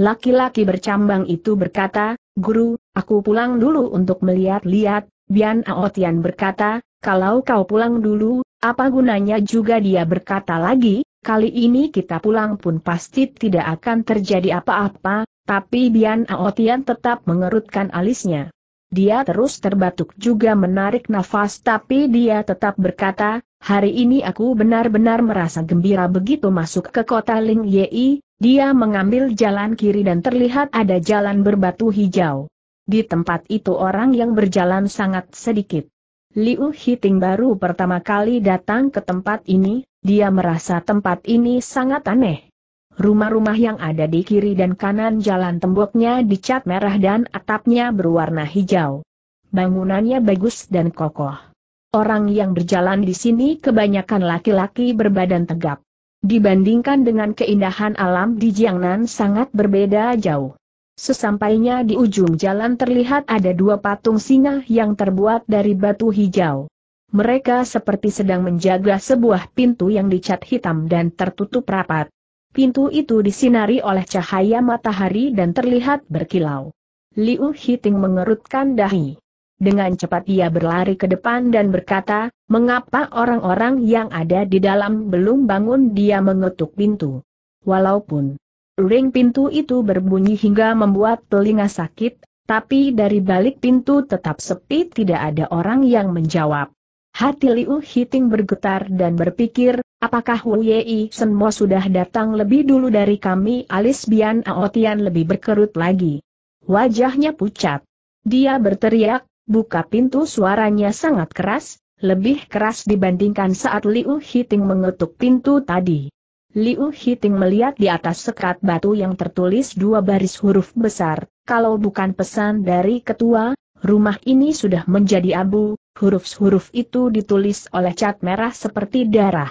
Laki-laki bercambang itu berkata, Guru, aku pulang dulu untuk melihat-lihat, Bian Aotian berkata, kalau kau pulang dulu, apa gunanya juga dia berkata lagi, kali ini kita pulang pun pasti tidak akan terjadi apa-apa, tapi Bian Aotian tetap mengerutkan alisnya. Dia terus terbatuk juga menarik nafas tapi dia tetap berkata, Hari ini aku benar-benar merasa gembira begitu masuk ke kota Ling Yi, dia mengambil jalan kiri dan terlihat ada jalan berbatu hijau. Di tempat itu orang yang berjalan sangat sedikit. Liu Hiting baru pertama kali datang ke tempat ini, dia merasa tempat ini sangat aneh. Rumah-rumah yang ada di kiri dan kanan jalan temboknya dicat merah dan atapnya berwarna hijau. Bangunannya bagus dan kokoh. Orang yang berjalan di sini kebanyakan laki-laki berbadan tegap. Dibandingkan dengan keindahan alam di Jiangnan sangat berbeda jauh. Sesampainya di ujung jalan terlihat ada dua patung singa yang terbuat dari batu hijau. Mereka seperti sedang menjaga sebuah pintu yang dicat hitam dan tertutup rapat. Pintu itu disinari oleh cahaya matahari dan terlihat berkilau. Liu Hiting mengerutkan dahi. Dengan cepat ia berlari ke depan dan berkata, mengapa orang-orang yang ada di dalam belum bangun dia mengetuk pintu. Walaupun ring pintu itu berbunyi hingga membuat telinga sakit, tapi dari balik pintu tetap sepi tidak ada orang yang menjawab. Hati Liu Hiting bergetar dan berpikir, apakah Wu Yei Senmo sudah datang lebih dulu dari kami alis Bian Aotian lebih berkerut lagi. Wajahnya pucat. Dia berteriak, buka pintu suaranya sangat keras, lebih keras dibandingkan saat Liu Hiting mengetuk pintu tadi. Liu Hiting melihat di atas sekat batu yang tertulis dua baris huruf besar, kalau bukan pesan dari ketua, rumah ini sudah menjadi abu, huruf-huruf itu ditulis oleh cat merah seperti darah.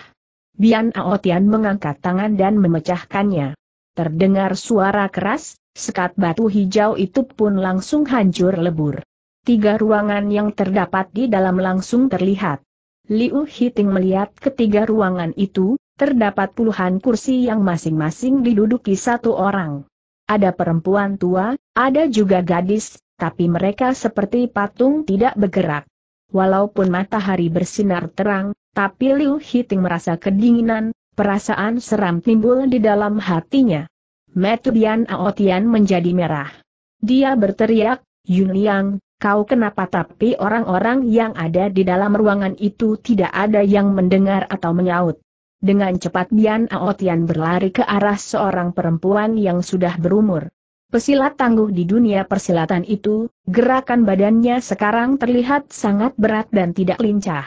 Bian Aotian mengangkat tangan dan memecahkannya. Terdengar suara keras, sekat batu hijau itu pun langsung hancur lebur. Tiga ruangan yang terdapat di dalam langsung terlihat. Liu Hiting melihat ketiga ruangan itu, terdapat puluhan kursi yang masing-masing diduduki satu orang. Ada perempuan tua, ada juga gadis, tapi mereka seperti patung tidak bergerak. Walaupun matahari bersinar terang, tapi Liu Hiting merasa kedinginan, perasaan seram timbul di dalam hatinya. Metu Dian Aotian menjadi merah. Dia berteriak, Yun Liang, Kau kenapa tapi orang-orang yang ada di dalam ruangan itu tidak ada yang mendengar atau menyaut. Dengan cepat Bian Aotian berlari ke arah seorang perempuan yang sudah berumur. Pesilat tangguh di dunia persilatan itu, gerakan badannya sekarang terlihat sangat berat dan tidak lincah.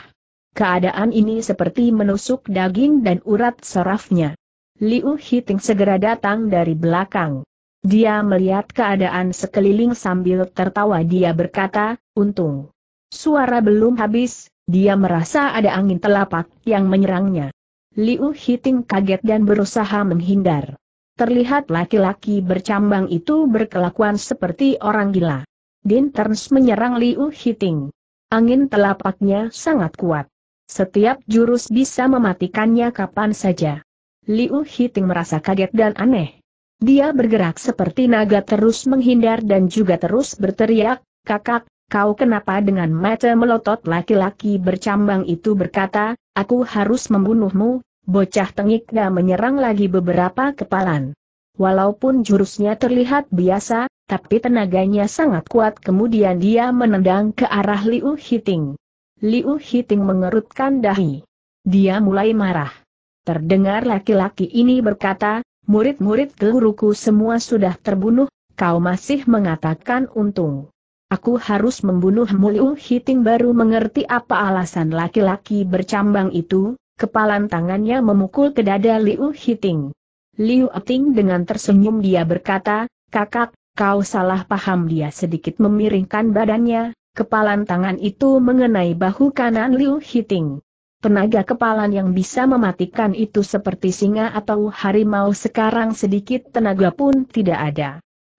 Keadaan ini seperti menusuk daging dan urat sarafnya. Liu Hiting segera datang dari belakang. Dia melihat keadaan sekeliling sambil tertawa dia berkata, untung. Suara belum habis, dia merasa ada angin telapak yang menyerangnya. Liu Hiting kaget dan berusaha menghindar. Terlihat laki-laki bercambang itu berkelakuan seperti orang gila. Din Terns menyerang Liu Hiting. Angin telapaknya sangat kuat. Setiap jurus bisa mematikannya kapan saja. Liu Hiting merasa kaget dan aneh. Dia bergerak seperti naga terus menghindar dan juga terus berteriak, kakak, kau kenapa dengan mata melotot laki-laki bercambang itu berkata, aku harus membunuhmu, bocah tengik gak menyerang lagi beberapa kepalan. Walaupun jurusnya terlihat biasa, tapi tenaganya sangat kuat kemudian dia menendang ke arah Liu Hiting. Liu Hiting mengerutkan dahi. Dia mulai marah. Terdengar laki-laki ini berkata, Murid-murid guruku semua sudah terbunuh, kau masih mengatakan untung. Aku harus membunuh Liu Hiting baru mengerti apa alasan laki-laki bercambang itu, kepalan tangannya memukul ke dada Liu Hiting. Liu Hiting dengan tersenyum dia berkata, kakak, kau salah paham dia sedikit memiringkan badannya, kepalan tangan itu mengenai bahu kanan Liu Hiting. Tenaga kepalan yang bisa mematikan itu seperti singa atau harimau sekarang sedikit tenaga pun tidak ada.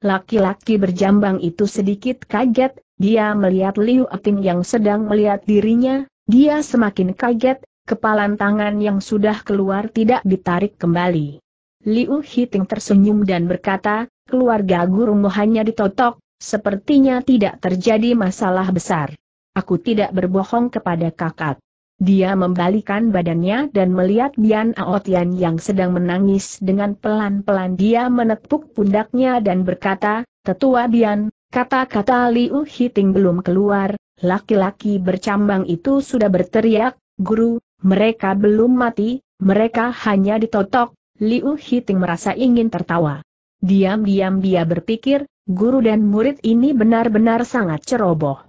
Laki-laki berjambang itu sedikit kaget, dia melihat Liu Ating yang sedang melihat dirinya, dia semakin kaget, kepalan tangan yang sudah keluar tidak ditarik kembali. Liu Hiting tersenyum dan berkata, keluarga guru hanya ditotok, sepertinya tidak terjadi masalah besar. Aku tidak berbohong kepada kakak. Dia membalikan badannya dan melihat Bian Aotian yang sedang menangis dengan pelan-pelan dia menepuk pundaknya dan berkata, Tetua Bian, kata-kata Liu Hiting belum keluar, laki-laki bercambang itu sudah berteriak, Guru, mereka belum mati, mereka hanya ditotok, Liu Hiting merasa ingin tertawa. Diam-diam dia berpikir, guru dan murid ini benar-benar sangat ceroboh.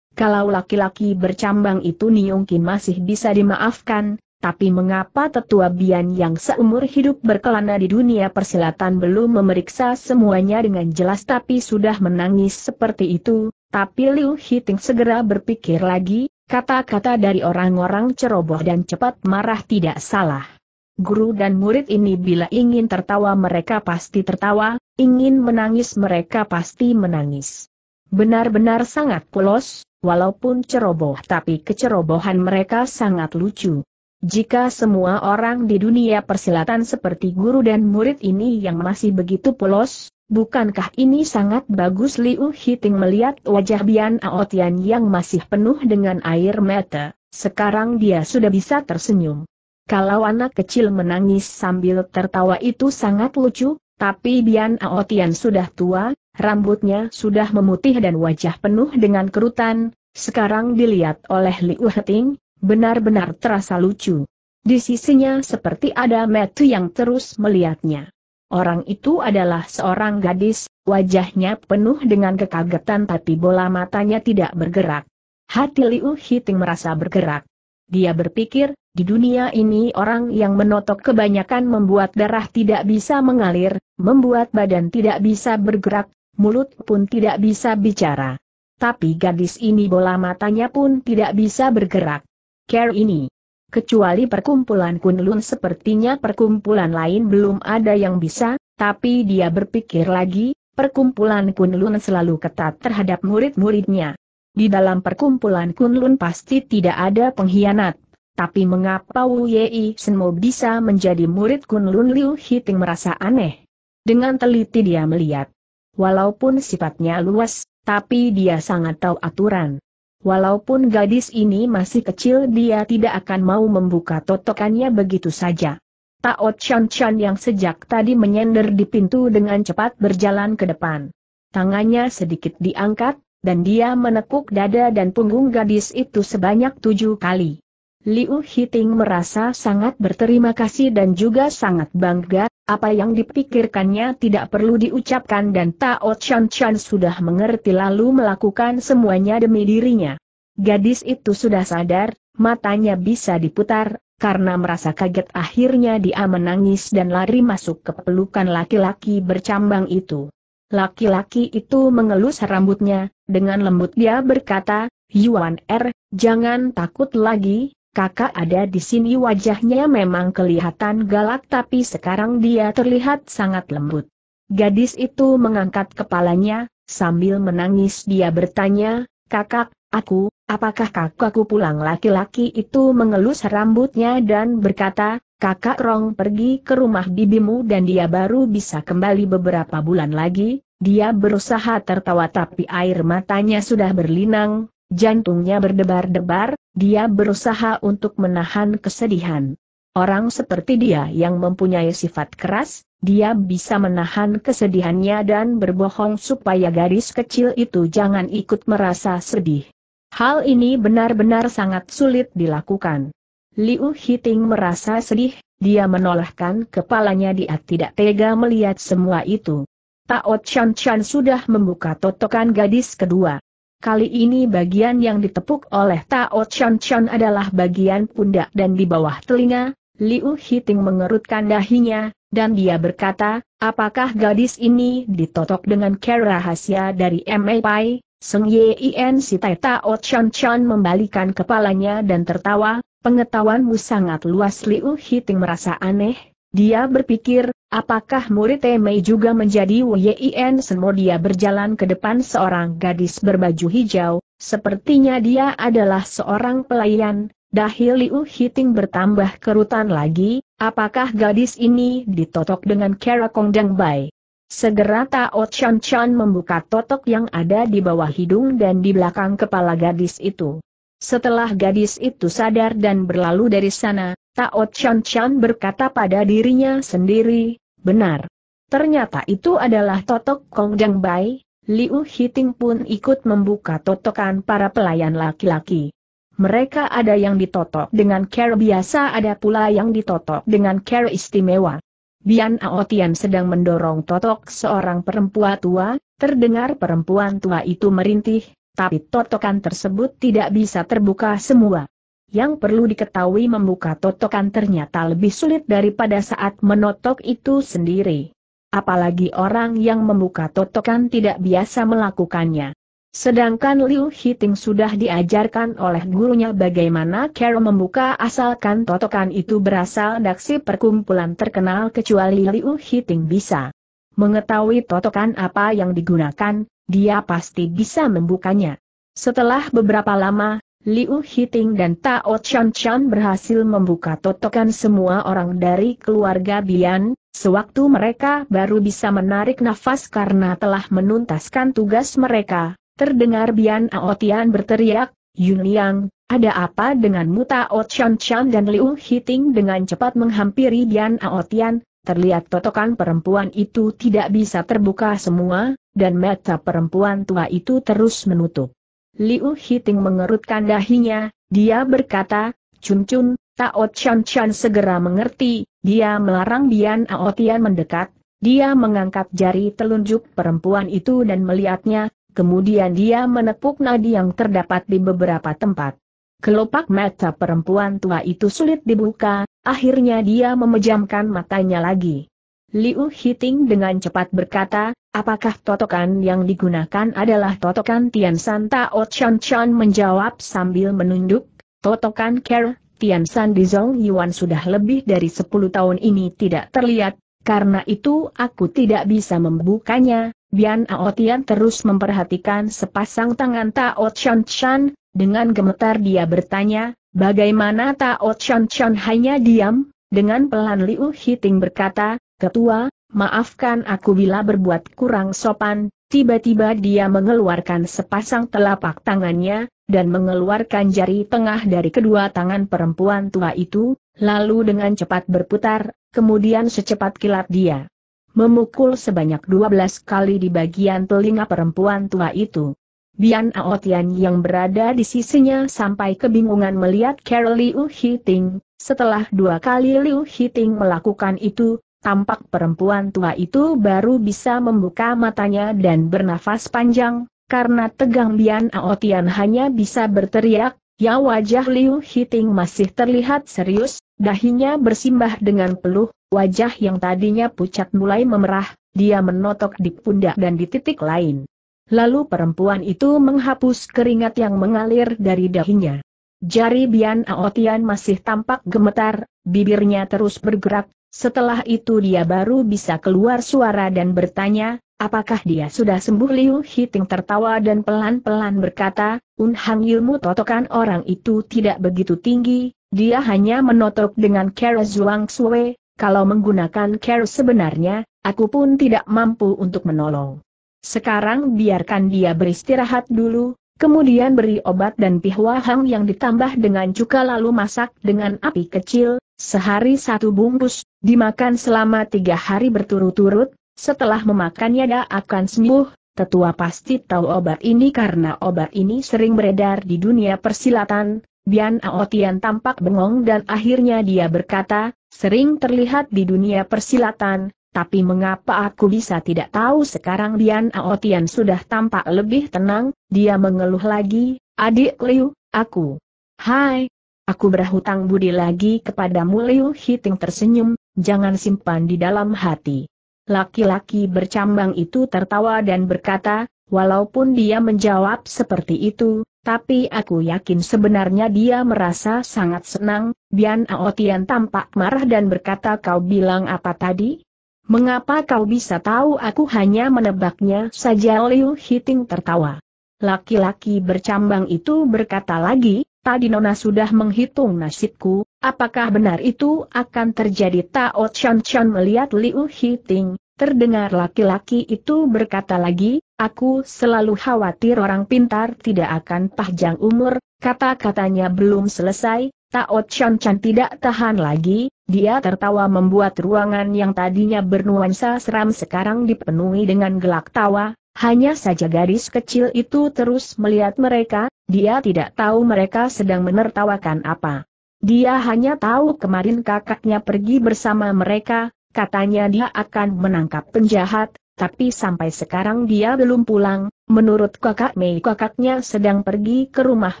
Kalau laki-laki bercambang itu Niongki masih bisa dimaafkan, tapi mengapa tetua Bian yang seumur hidup berkelana di dunia persilatan belum memeriksa semuanya dengan jelas tapi sudah menangis seperti itu, tapi Liu Hiting segera berpikir lagi, kata-kata dari orang-orang ceroboh dan cepat marah tidak salah. Guru dan murid ini bila ingin tertawa mereka pasti tertawa, ingin menangis mereka pasti menangis. Benar-benar sangat polos, walaupun ceroboh tapi kecerobohan mereka sangat lucu. Jika semua orang di dunia persilatan seperti guru dan murid ini yang masih begitu polos, bukankah ini sangat bagus Liu Hiting melihat wajah Bian Aotian yang masih penuh dengan air mata, sekarang dia sudah bisa tersenyum. Kalau anak kecil menangis sambil tertawa itu sangat lucu, tapi Bian Aotian sudah tua, rambutnya sudah memutih dan wajah penuh dengan kerutan, sekarang dilihat oleh Liu Heting, benar-benar terasa lucu. Di sisinya seperti ada metu yang terus melihatnya. Orang itu adalah seorang gadis, wajahnya penuh dengan kekagetan tapi bola matanya tidak bergerak. Hati Liu Hiting merasa bergerak. Dia berpikir, di dunia ini orang yang menotok kebanyakan membuat darah tidak bisa mengalir, membuat badan tidak bisa bergerak, mulut pun tidak bisa bicara. Tapi gadis ini bola matanya pun tidak bisa bergerak. Care ini. Kecuali perkumpulan Kunlun sepertinya perkumpulan lain belum ada yang bisa, tapi dia berpikir lagi, perkumpulan Kunlun selalu ketat terhadap murid-muridnya. Di dalam perkumpulan Kunlun pasti tidak ada pengkhianat tapi mengapa Wu Yei Senmo bisa menjadi murid Kunlun Liu Hiting merasa aneh? Dengan teliti dia melihat. Walaupun sifatnya luas, tapi dia sangat tahu aturan. Walaupun gadis ini masih kecil dia tidak akan mau membuka totokannya begitu saja. Tao Chan Chan yang sejak tadi menyender di pintu dengan cepat berjalan ke depan. Tangannya sedikit diangkat, dan dia menekuk dada dan punggung gadis itu sebanyak tujuh kali. Liu Hiting merasa sangat berterima kasih dan juga sangat bangga, apa yang dipikirkannya tidak perlu diucapkan dan Tao Chan Chan sudah mengerti lalu melakukan semuanya demi dirinya. Gadis itu sudah sadar, matanya bisa diputar, karena merasa kaget akhirnya dia menangis dan lari masuk ke pelukan laki-laki bercambang itu. Laki-laki itu mengelus rambutnya, dengan lembut dia berkata, Yuan Er, jangan takut lagi, kakak ada di sini wajahnya memang kelihatan galak tapi sekarang dia terlihat sangat lembut. Gadis itu mengangkat kepalanya, sambil menangis dia bertanya, kakak, aku, apakah kakakku pulang laki-laki itu mengelus rambutnya dan berkata, kakak Rong pergi ke rumah bibimu dan dia baru bisa kembali beberapa bulan lagi, dia berusaha tertawa tapi air matanya sudah berlinang, Jantungnya berdebar-debar, dia berusaha untuk menahan kesedihan. Orang seperti dia yang mempunyai sifat keras, dia bisa menahan kesedihannya dan berbohong supaya gadis kecil itu jangan ikut merasa sedih. Hal ini benar-benar sangat sulit dilakukan. Liu Hiting merasa sedih, dia menolakkan kepalanya dia tidak tega melihat semua itu. Tao Chan Chan sudah membuka totokan gadis kedua. Kali ini bagian yang ditepuk oleh Tao Chan Chon adalah bagian pundak dan di bawah telinga, Liu Hiting mengerutkan dahinya, dan dia berkata, apakah gadis ini ditotok dengan cara rahasia dari M.A. Pai? Seng Yien si Tai Tao Chan Chon membalikan kepalanya dan tertawa, pengetahuanmu sangat luas Liu Hiting merasa aneh, dia berpikir, apakah murid Mei juga menjadi Wyin Semua dia berjalan ke depan seorang gadis berbaju hijau, sepertinya dia adalah seorang pelayan, dahil Liu Hiting bertambah kerutan lagi, apakah gadis ini ditotok dengan Kera Kongdang Bai? Segera Tao Chan Chan membuka totok yang ada di bawah hidung dan di belakang kepala gadis itu. Setelah gadis itu sadar dan berlalu dari sana, Tao Chan Chan berkata pada dirinya sendiri, benar. Ternyata itu adalah totok Kong Dang Bai, Liu Hiting pun ikut membuka totokan para pelayan laki-laki. Mereka ada yang ditotok dengan care biasa ada pula yang ditotok dengan care istimewa. Bian Aotian sedang mendorong totok seorang perempuan tua, terdengar perempuan tua itu merintih, tapi totokan tersebut tidak bisa terbuka semua. Yang perlu diketahui membuka totokan ternyata lebih sulit daripada saat menotok itu sendiri. Apalagi orang yang membuka totokan tidak biasa melakukannya. Sedangkan Liu Hiting sudah diajarkan oleh gurunya bagaimana cara membuka asalkan totokan itu berasal dari perkumpulan terkenal kecuali Liu Hiting bisa mengetahui totokan apa yang digunakan, dia pasti bisa membukanya. Setelah beberapa lama, Liu Hiting dan Tao Chan Chan berhasil membuka totokan semua orang dari keluarga Bian, sewaktu mereka baru bisa menarik nafas karena telah menuntaskan tugas mereka. Terdengar Bian Aotian berteriak, Yun Liang, ada apa denganmu Tao Chan Chan dan Liu Hiting dengan cepat menghampiri Bian Aotian, terlihat totokan perempuan itu tidak bisa terbuka semua, dan mata perempuan tua itu terus menutup. Liu Hiting mengerutkan dahinya, dia berkata, Cun Cun, Tao Chan Chan segera mengerti, dia melarang Bian Aotian mendekat, dia mengangkat jari telunjuk perempuan itu dan melihatnya, kemudian dia menepuk nadi yang terdapat di beberapa tempat. Kelopak mata perempuan tua itu sulit dibuka, akhirnya dia memejamkan matanya lagi. Liu Hiting dengan cepat berkata, apakah totokan yang digunakan adalah totokan Tian San Tao Chan Chan menjawab sambil menunduk, totokan Ker, Tian San di Zhong Yuan sudah lebih dari 10 tahun ini tidak terlihat, karena itu aku tidak bisa membukanya, Bian Aotian terus memperhatikan sepasang tangan Tao Chan Chan, dengan gemetar dia bertanya, bagaimana Tao Chan Chan hanya diam? Dengan pelan Liu Hiting berkata, Ketua, maafkan aku bila berbuat kurang sopan, tiba-tiba dia mengeluarkan sepasang telapak tangannya, dan mengeluarkan jari tengah dari kedua tangan perempuan tua itu, lalu dengan cepat berputar, kemudian secepat kilat dia memukul sebanyak 12 kali di bagian telinga perempuan tua itu. Bian Aotian yang berada di sisinya sampai kebingungan melihat Carol Liu Hiting, setelah dua kali Liu Hiting melakukan itu, tampak perempuan tua itu baru bisa membuka matanya dan bernafas panjang, karena tegang Bian Aotian hanya bisa berteriak, ya wajah Liu Hiting masih terlihat serius, dahinya bersimbah dengan peluh, wajah yang tadinya pucat mulai memerah, dia menotok di pundak dan di titik lain. Lalu perempuan itu menghapus keringat yang mengalir dari dahinya. Jari Bian Aotian masih tampak gemetar, bibirnya terus bergerak, setelah itu dia baru bisa keluar suara dan bertanya, apakah dia sudah sembuh Liu Hiting tertawa dan pelan-pelan berkata, Unhang ilmu totokan orang itu tidak begitu tinggi, dia hanya menotok dengan Kera Zhuang Sui, kalau menggunakan Kera sebenarnya, aku pun tidak mampu untuk menolong. Sekarang biarkan dia beristirahat dulu, kemudian beri obat dan pihwa hang yang ditambah dengan cuka lalu masak dengan api kecil, Sehari satu bungkus, dimakan selama tiga hari berturut-turut, setelah memakannya dia akan sembuh, tetua pasti tahu obat ini karena obat ini sering beredar di dunia persilatan, Bian Aotian tampak bengong dan akhirnya dia berkata, sering terlihat di dunia persilatan, tapi mengapa aku bisa tidak tahu sekarang Bian Aotian sudah tampak lebih tenang, dia mengeluh lagi, adik Liu, aku. Hai, Aku berhutang budi lagi kepada Liu Hiting tersenyum, jangan simpan di dalam hati. Laki-laki bercambang itu tertawa dan berkata, walaupun dia menjawab seperti itu, tapi aku yakin sebenarnya dia merasa sangat senang, Bian Aotian tampak marah dan berkata kau bilang apa tadi? Mengapa kau bisa tahu aku hanya menebaknya saja Liu Hiting tertawa. Laki-laki bercambang itu berkata lagi, Tadi Nona sudah menghitung nasibku, apakah benar itu akan terjadi Tao Chan Chan melihat Liu Hiting, terdengar laki-laki itu berkata lagi, aku selalu khawatir orang pintar tidak akan panjang umur, kata-katanya belum selesai, Tao Chan Chan tidak tahan lagi, dia tertawa membuat ruangan yang tadinya bernuansa seram sekarang dipenuhi dengan gelak tawa, hanya saja gadis kecil itu terus melihat mereka, dia tidak tahu mereka sedang menertawakan apa. Dia hanya tahu kemarin kakaknya pergi bersama mereka, katanya dia akan menangkap penjahat, tapi sampai sekarang dia belum pulang, menurut kakak Mei kakaknya sedang pergi ke rumah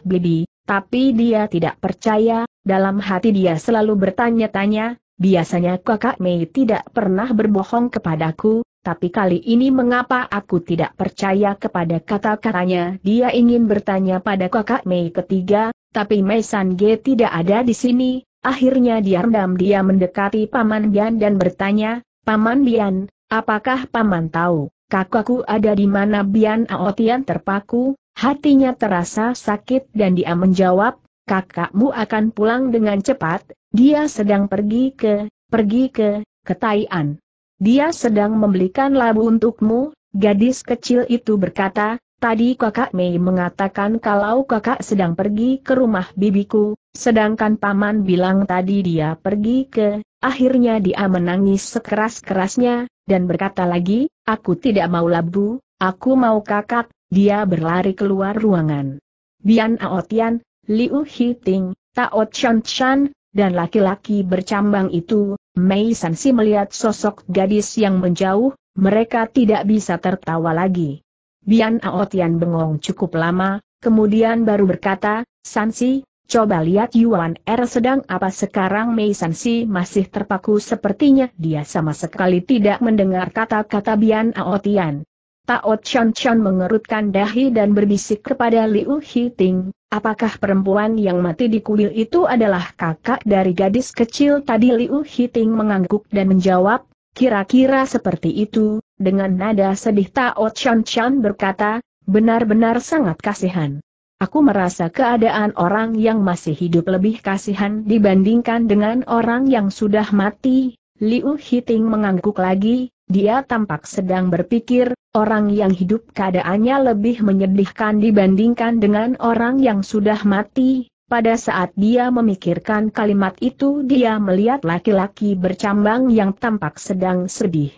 Bibi, tapi dia tidak percaya, dalam hati dia selalu bertanya-tanya, biasanya kakak Mei tidak pernah berbohong kepadaku, tapi kali ini mengapa aku tidak percaya kepada kata-katanya? Dia ingin bertanya pada kakak Mei ketiga, tapi Mei San Ge tidak ada di sini. Akhirnya dia rendam dia mendekati Paman Bian dan bertanya, Paman Bian, apakah Paman tahu, kakakku ada di mana Bian Aotian terpaku? Hatinya terasa sakit dan dia menjawab, kakakmu akan pulang dengan cepat, dia sedang pergi ke, pergi ke, ke Taian. Dia sedang membelikan labu untukmu, gadis kecil itu berkata, tadi kakak Mei mengatakan kalau kakak sedang pergi ke rumah bibiku, sedangkan paman bilang tadi dia pergi ke, akhirnya dia menangis sekeras-kerasnya, dan berkata lagi, aku tidak mau labu, aku mau kakak, dia berlari keluar ruangan. Bian Aotian, Liu Hiting, Tao Chan Chan, dan laki-laki bercambang itu, Mei Sansi melihat sosok gadis yang menjauh, mereka tidak bisa tertawa lagi. Bian Aotian bengong cukup lama, kemudian baru berkata, Sansi, coba lihat Yuan Er sedang apa sekarang Mei Sansi masih terpaku sepertinya dia sama sekali tidak mendengar kata-kata Bian Aotian. Tao Chan Chan mengerutkan dahi dan berbisik kepada Liu Hiting, apakah perempuan yang mati di kuil itu adalah kakak dari gadis kecil tadi Liu Hiting mengangguk dan menjawab, kira-kira seperti itu, dengan nada sedih Tao Chan Chan berkata, benar-benar sangat kasihan. Aku merasa keadaan orang yang masih hidup lebih kasihan dibandingkan dengan orang yang sudah mati, Liu Hiting mengangguk lagi, dia tampak sedang berpikir, orang yang hidup keadaannya lebih menyedihkan dibandingkan dengan orang yang sudah mati. Pada saat dia memikirkan kalimat itu dia melihat laki-laki bercambang yang tampak sedang sedih.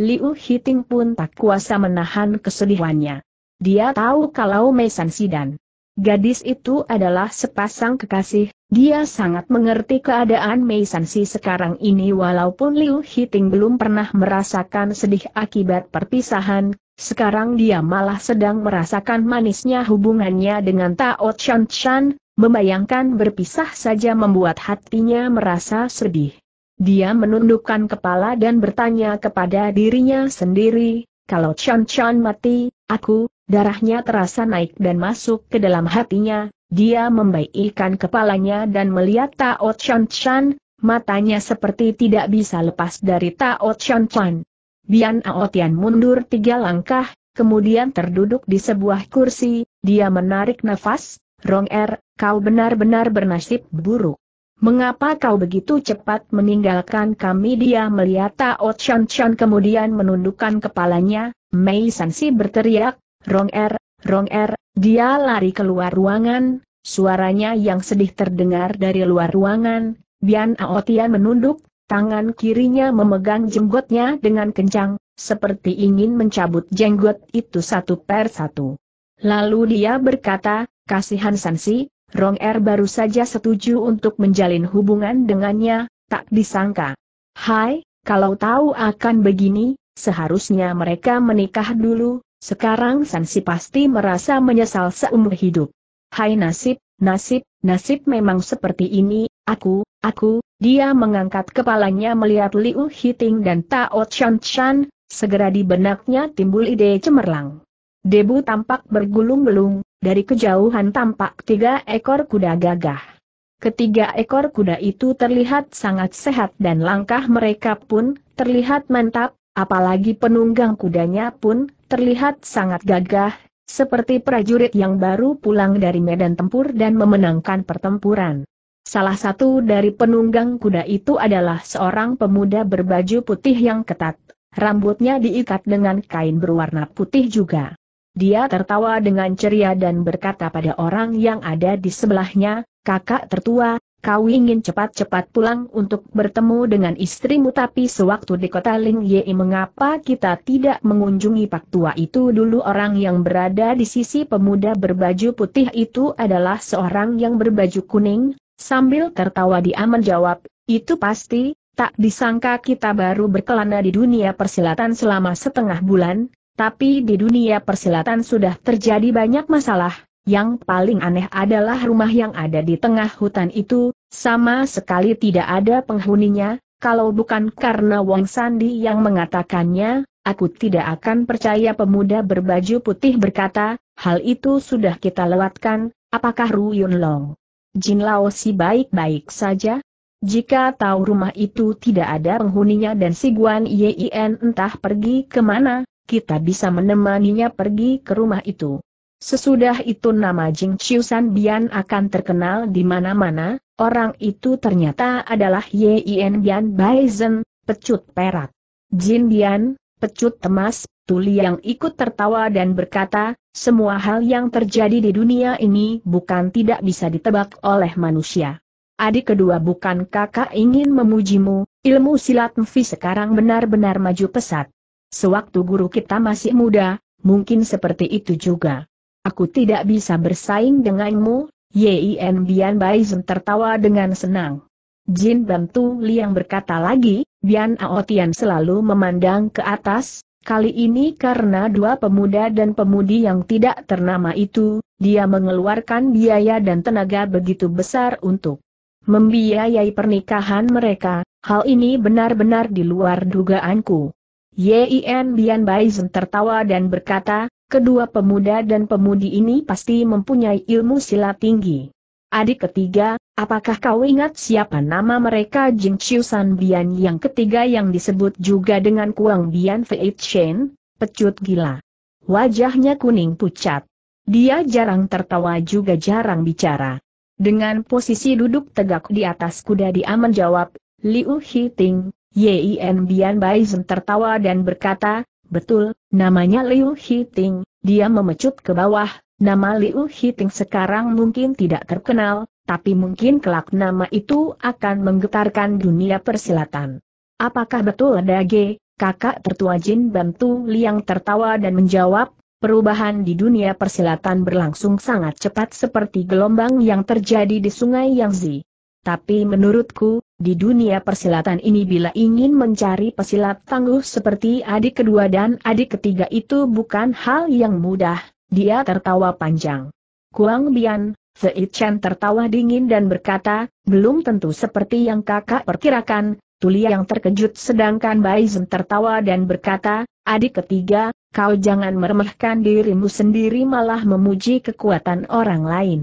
Liu Hiting pun tak kuasa menahan kesedihannya. Dia tahu kalau Mei San Sidan, Gadis itu adalah sepasang kekasih, dia sangat mengerti keadaan Mei Sansi sekarang ini walaupun Liu Hiting belum pernah merasakan sedih akibat perpisahan, sekarang dia malah sedang merasakan manisnya hubungannya dengan Tao Chan Chan, membayangkan berpisah saja membuat hatinya merasa sedih. Dia menundukkan kepala dan bertanya kepada dirinya sendiri, kalau Chan Chan mati, aku, darahnya terasa naik dan masuk ke dalam hatinya, dia membaikkan kepalanya dan melihat Tao Chan Chan, matanya seperti tidak bisa lepas dari Tao Chan Chan. Bian Aotian mundur tiga langkah, kemudian terduduk di sebuah kursi, dia menarik nafas, Rong Er, kau benar-benar bernasib buruk. Mengapa kau begitu cepat meninggalkan kami dia melihat Tao Chan Chan kemudian menundukkan kepalanya, Mei Sansi berteriak, Rong Er, Rong Er, dia lari keluar ruangan, suaranya yang sedih terdengar dari luar ruangan, Bian Aotian menunduk, tangan kirinya memegang jenggotnya dengan kencang, seperti ingin mencabut jenggot itu satu per satu. Lalu dia berkata, kasihan Sansi, Rong Er baru saja setuju untuk menjalin hubungan dengannya, tak disangka. Hai, kalau tahu akan begini, seharusnya mereka menikah dulu, sekarang Sansi pasti merasa menyesal seumur hidup. Hai nasib, nasib, nasib memang seperti ini, aku, aku, dia mengangkat kepalanya melihat Liu Hiting dan Tao Chan Chan, segera di benaknya timbul ide cemerlang. Debu tampak bergulung-gulung, dari kejauhan tampak tiga ekor kuda gagah. Ketiga ekor kuda itu terlihat sangat sehat dan langkah mereka pun terlihat mantap, apalagi penunggang kudanya pun terlihat sangat gagah, seperti prajurit yang baru pulang dari medan tempur dan memenangkan pertempuran. Salah satu dari penunggang kuda itu adalah seorang pemuda berbaju putih yang ketat, rambutnya diikat dengan kain berwarna putih juga. Dia tertawa dengan ceria dan berkata pada orang yang ada di sebelahnya, kakak tertua, Kau ingin cepat-cepat pulang untuk bertemu dengan istrimu tapi sewaktu di kota Ling Ye mengapa kita tidak mengunjungi pak tua itu dulu orang yang berada di sisi pemuda berbaju putih itu adalah seorang yang berbaju kuning, sambil tertawa dia menjawab, itu pasti, tak disangka kita baru berkelana di dunia persilatan selama setengah bulan, tapi di dunia persilatan sudah terjadi banyak masalah, yang paling aneh adalah rumah yang ada di tengah hutan itu, sama sekali tidak ada penghuninya, kalau bukan karena Wong Sandi yang mengatakannya, aku tidak akan percaya pemuda berbaju putih berkata, hal itu sudah kita lewatkan, apakah Ru Yun Long? Jin Lao si baik-baik saja? Jika tahu rumah itu tidak ada penghuninya dan si Guan Yin entah pergi kemana, kita bisa menemaninya pergi ke rumah itu. Sesudah itu nama Jing Chiu San Bian akan terkenal di mana-mana, orang itu ternyata adalah Yin Bian Bai Zhen, pecut perak. Jin Bian, pecut temas, tuli yang ikut tertawa dan berkata, semua hal yang terjadi di dunia ini bukan tidak bisa ditebak oleh manusia. Adik kedua bukan kakak ingin memujimu, ilmu silat Mfi sekarang benar-benar maju pesat. Sewaktu guru kita masih muda, mungkin seperti itu juga. Aku tidak bisa bersaing denganmu, Yin Bian Baizhen tertawa dengan senang. Jin Bantu Liang berkata lagi, Bian Aotian selalu memandang ke atas, kali ini karena dua pemuda dan pemudi yang tidak ternama itu, dia mengeluarkan biaya dan tenaga begitu besar untuk membiayai pernikahan mereka, hal ini benar-benar di luar dugaanku. Yin Bian Baizhen tertawa dan berkata, Kedua pemuda dan pemudi ini pasti mempunyai ilmu silat tinggi. Adik ketiga, apakah kau ingat siapa nama mereka Jing Chiu San Bian yang ketiga yang disebut juga dengan Kuang Bian Fei Chen, pecut gila. Wajahnya kuning pucat. Dia jarang tertawa juga jarang bicara. Dengan posisi duduk tegak di atas kuda dia menjawab, Liu Hiting, Yin Bian Baizhen tertawa dan berkata, Betul, namanya Liu Hiting, dia memecut ke bawah, nama Liu Hiting sekarang mungkin tidak terkenal, tapi mungkin kelak nama itu akan menggetarkan dunia persilatan. Apakah betul Dage, kakak tertua Jin Bantu Liang tertawa dan menjawab, perubahan di dunia persilatan berlangsung sangat cepat seperti gelombang yang terjadi di sungai Yangzi. Tapi menurutku, di dunia persilatan ini bila ingin mencari pesilat tangguh seperti adik kedua dan adik ketiga itu bukan hal yang mudah, dia tertawa panjang. Kuang Bian, Fei Chen tertawa dingin dan berkata, belum tentu seperti yang kakak perkirakan, Tulia yang terkejut sedangkan Bai Zhen tertawa dan berkata, adik ketiga, kau jangan meremehkan dirimu sendiri malah memuji kekuatan orang lain.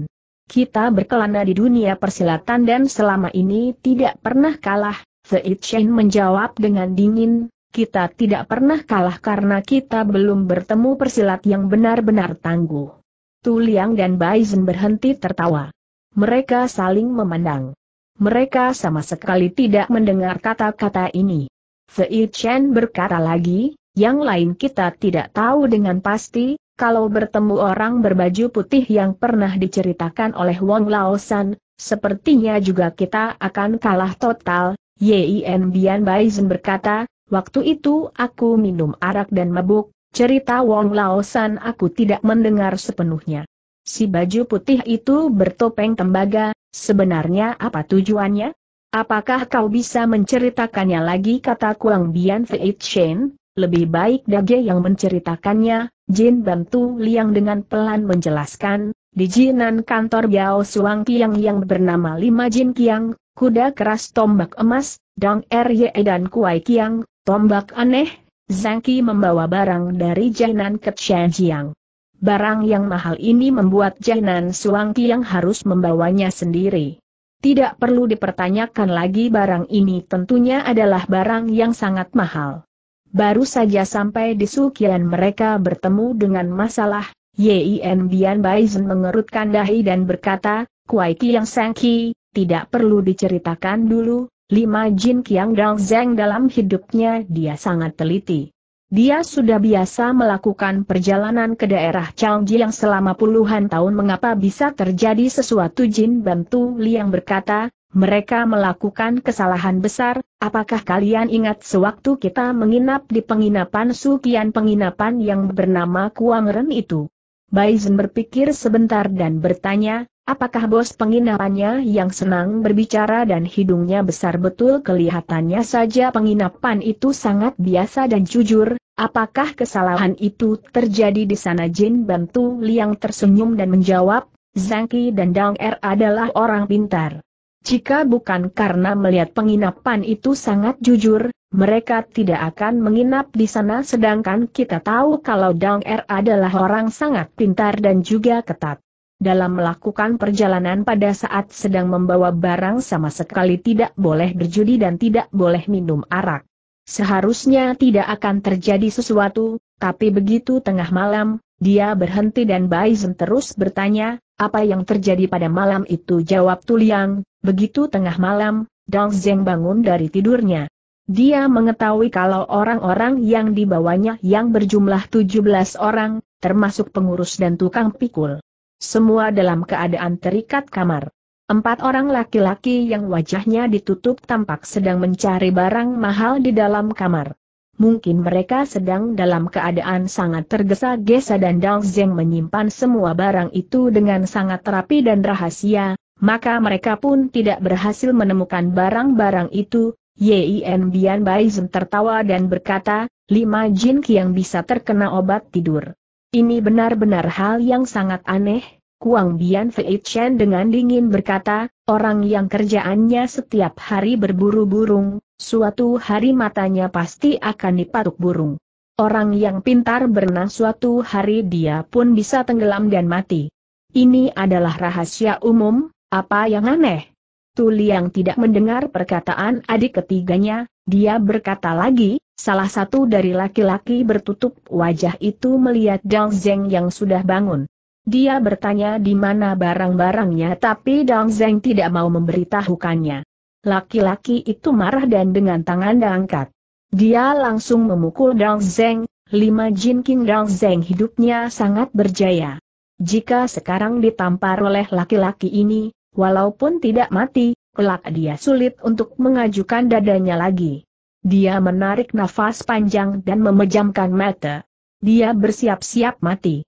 Kita berkelana di dunia persilatan dan selama ini tidak pernah kalah, The Itchen menjawab dengan dingin, kita tidak pernah kalah karena kita belum bertemu persilat yang benar-benar tangguh. Tuliang dan Bai Zhen berhenti tertawa. Mereka saling memandang. Mereka sama sekali tidak mendengar kata-kata ini. The Chen berkata lagi, yang lain kita tidak tahu dengan pasti, kalau bertemu orang berbaju putih yang pernah diceritakan oleh Wong Laosan, sepertinya juga kita akan kalah total, Yin Bian Baizen berkata, waktu itu aku minum arak dan mabuk, cerita Wong Laosan aku tidak mendengar sepenuhnya. Si baju putih itu bertopeng tembaga, sebenarnya apa tujuannya? Apakah kau bisa menceritakannya lagi kata Kuang Bian Feit Shen? Lebih baik Dage yang menceritakannya, Jin bantu Liang dengan pelan menjelaskan, di jinan kantor Biao Suang Kiang yang bernama Lima Jin Kiang, kuda keras tombak emas, Dang Rye er dan Kuai Kiang, tombak aneh, Zhang Qi membawa barang dari Jinan ke Xianjiang. Barang yang mahal ini membuat Jinan Suang Kiang harus membawanya sendiri. Tidak perlu dipertanyakan lagi barang ini tentunya adalah barang yang sangat mahal. Baru saja sampai di Sukian mereka bertemu dengan masalah, Yin Bian Baizen mengerutkan dahi dan berkata, Kuai yang Sangki, tidak perlu diceritakan dulu, lima jin Kiang Dao Zeng dalam hidupnya dia sangat teliti. Dia sudah biasa melakukan perjalanan ke daerah Changji yang selama puluhan tahun mengapa bisa terjadi sesuatu jin bantu Liang berkata, mereka melakukan kesalahan besar, apakah kalian ingat sewaktu kita menginap di penginapan Sukian penginapan yang bernama Kuangren itu? Baizen berpikir sebentar dan bertanya, apakah bos penginapannya yang senang berbicara dan hidungnya besar betul kelihatannya saja penginapan itu sangat biasa dan jujur, apakah kesalahan itu terjadi di sana Jin bantu Liang tersenyum dan menjawab, Zangki dan Dang Er adalah orang pintar. Jika bukan karena melihat penginapan itu sangat jujur, mereka tidak akan menginap di sana sedangkan kita tahu kalau Dang Er adalah orang sangat pintar dan juga ketat. Dalam melakukan perjalanan pada saat sedang membawa barang sama sekali tidak boleh berjudi dan tidak boleh minum arak. Seharusnya tidak akan terjadi sesuatu, tapi begitu tengah malam, dia berhenti dan Bai Zen terus bertanya, apa yang terjadi pada malam itu jawab Tuliang, begitu tengah malam, Dong Zeng bangun dari tidurnya. Dia mengetahui kalau orang-orang yang dibawanya yang berjumlah 17 orang, termasuk pengurus dan tukang pikul. Semua dalam keadaan terikat kamar. Empat orang laki-laki yang wajahnya ditutup tampak sedang mencari barang mahal di dalam kamar. Mungkin mereka sedang dalam keadaan sangat tergesa-gesa dan Dao Zeng menyimpan semua barang itu dengan sangat rapi dan rahasia, maka mereka pun tidak berhasil menemukan barang-barang itu. Yin Bian Baizem tertawa dan berkata, lima jin yang bisa terkena obat tidur. Ini benar-benar hal yang sangat aneh, Kuang Bian Fei Chen dengan dingin berkata, orang yang kerjaannya setiap hari berburu burung, suatu hari matanya pasti akan dipatuk burung. Orang yang pintar berenang suatu hari dia pun bisa tenggelam dan mati. Ini adalah rahasia umum, apa yang aneh? Tu Liang tidak mendengar perkataan adik ketiganya, dia berkata lagi, salah satu dari laki-laki bertutup wajah itu melihat Dang Zeng yang sudah bangun. Dia bertanya di mana barang-barangnya tapi Dang Zeng tidak mau memberitahukannya. Laki-laki itu marah dan dengan tangan diangkat. Dia langsung memukul Dang Zeng, lima Jin King Dang Zeng hidupnya sangat berjaya. Jika sekarang ditampar oleh laki-laki ini, walaupun tidak mati, kelak dia sulit untuk mengajukan dadanya lagi. Dia menarik nafas panjang dan memejamkan mata. Dia bersiap-siap mati.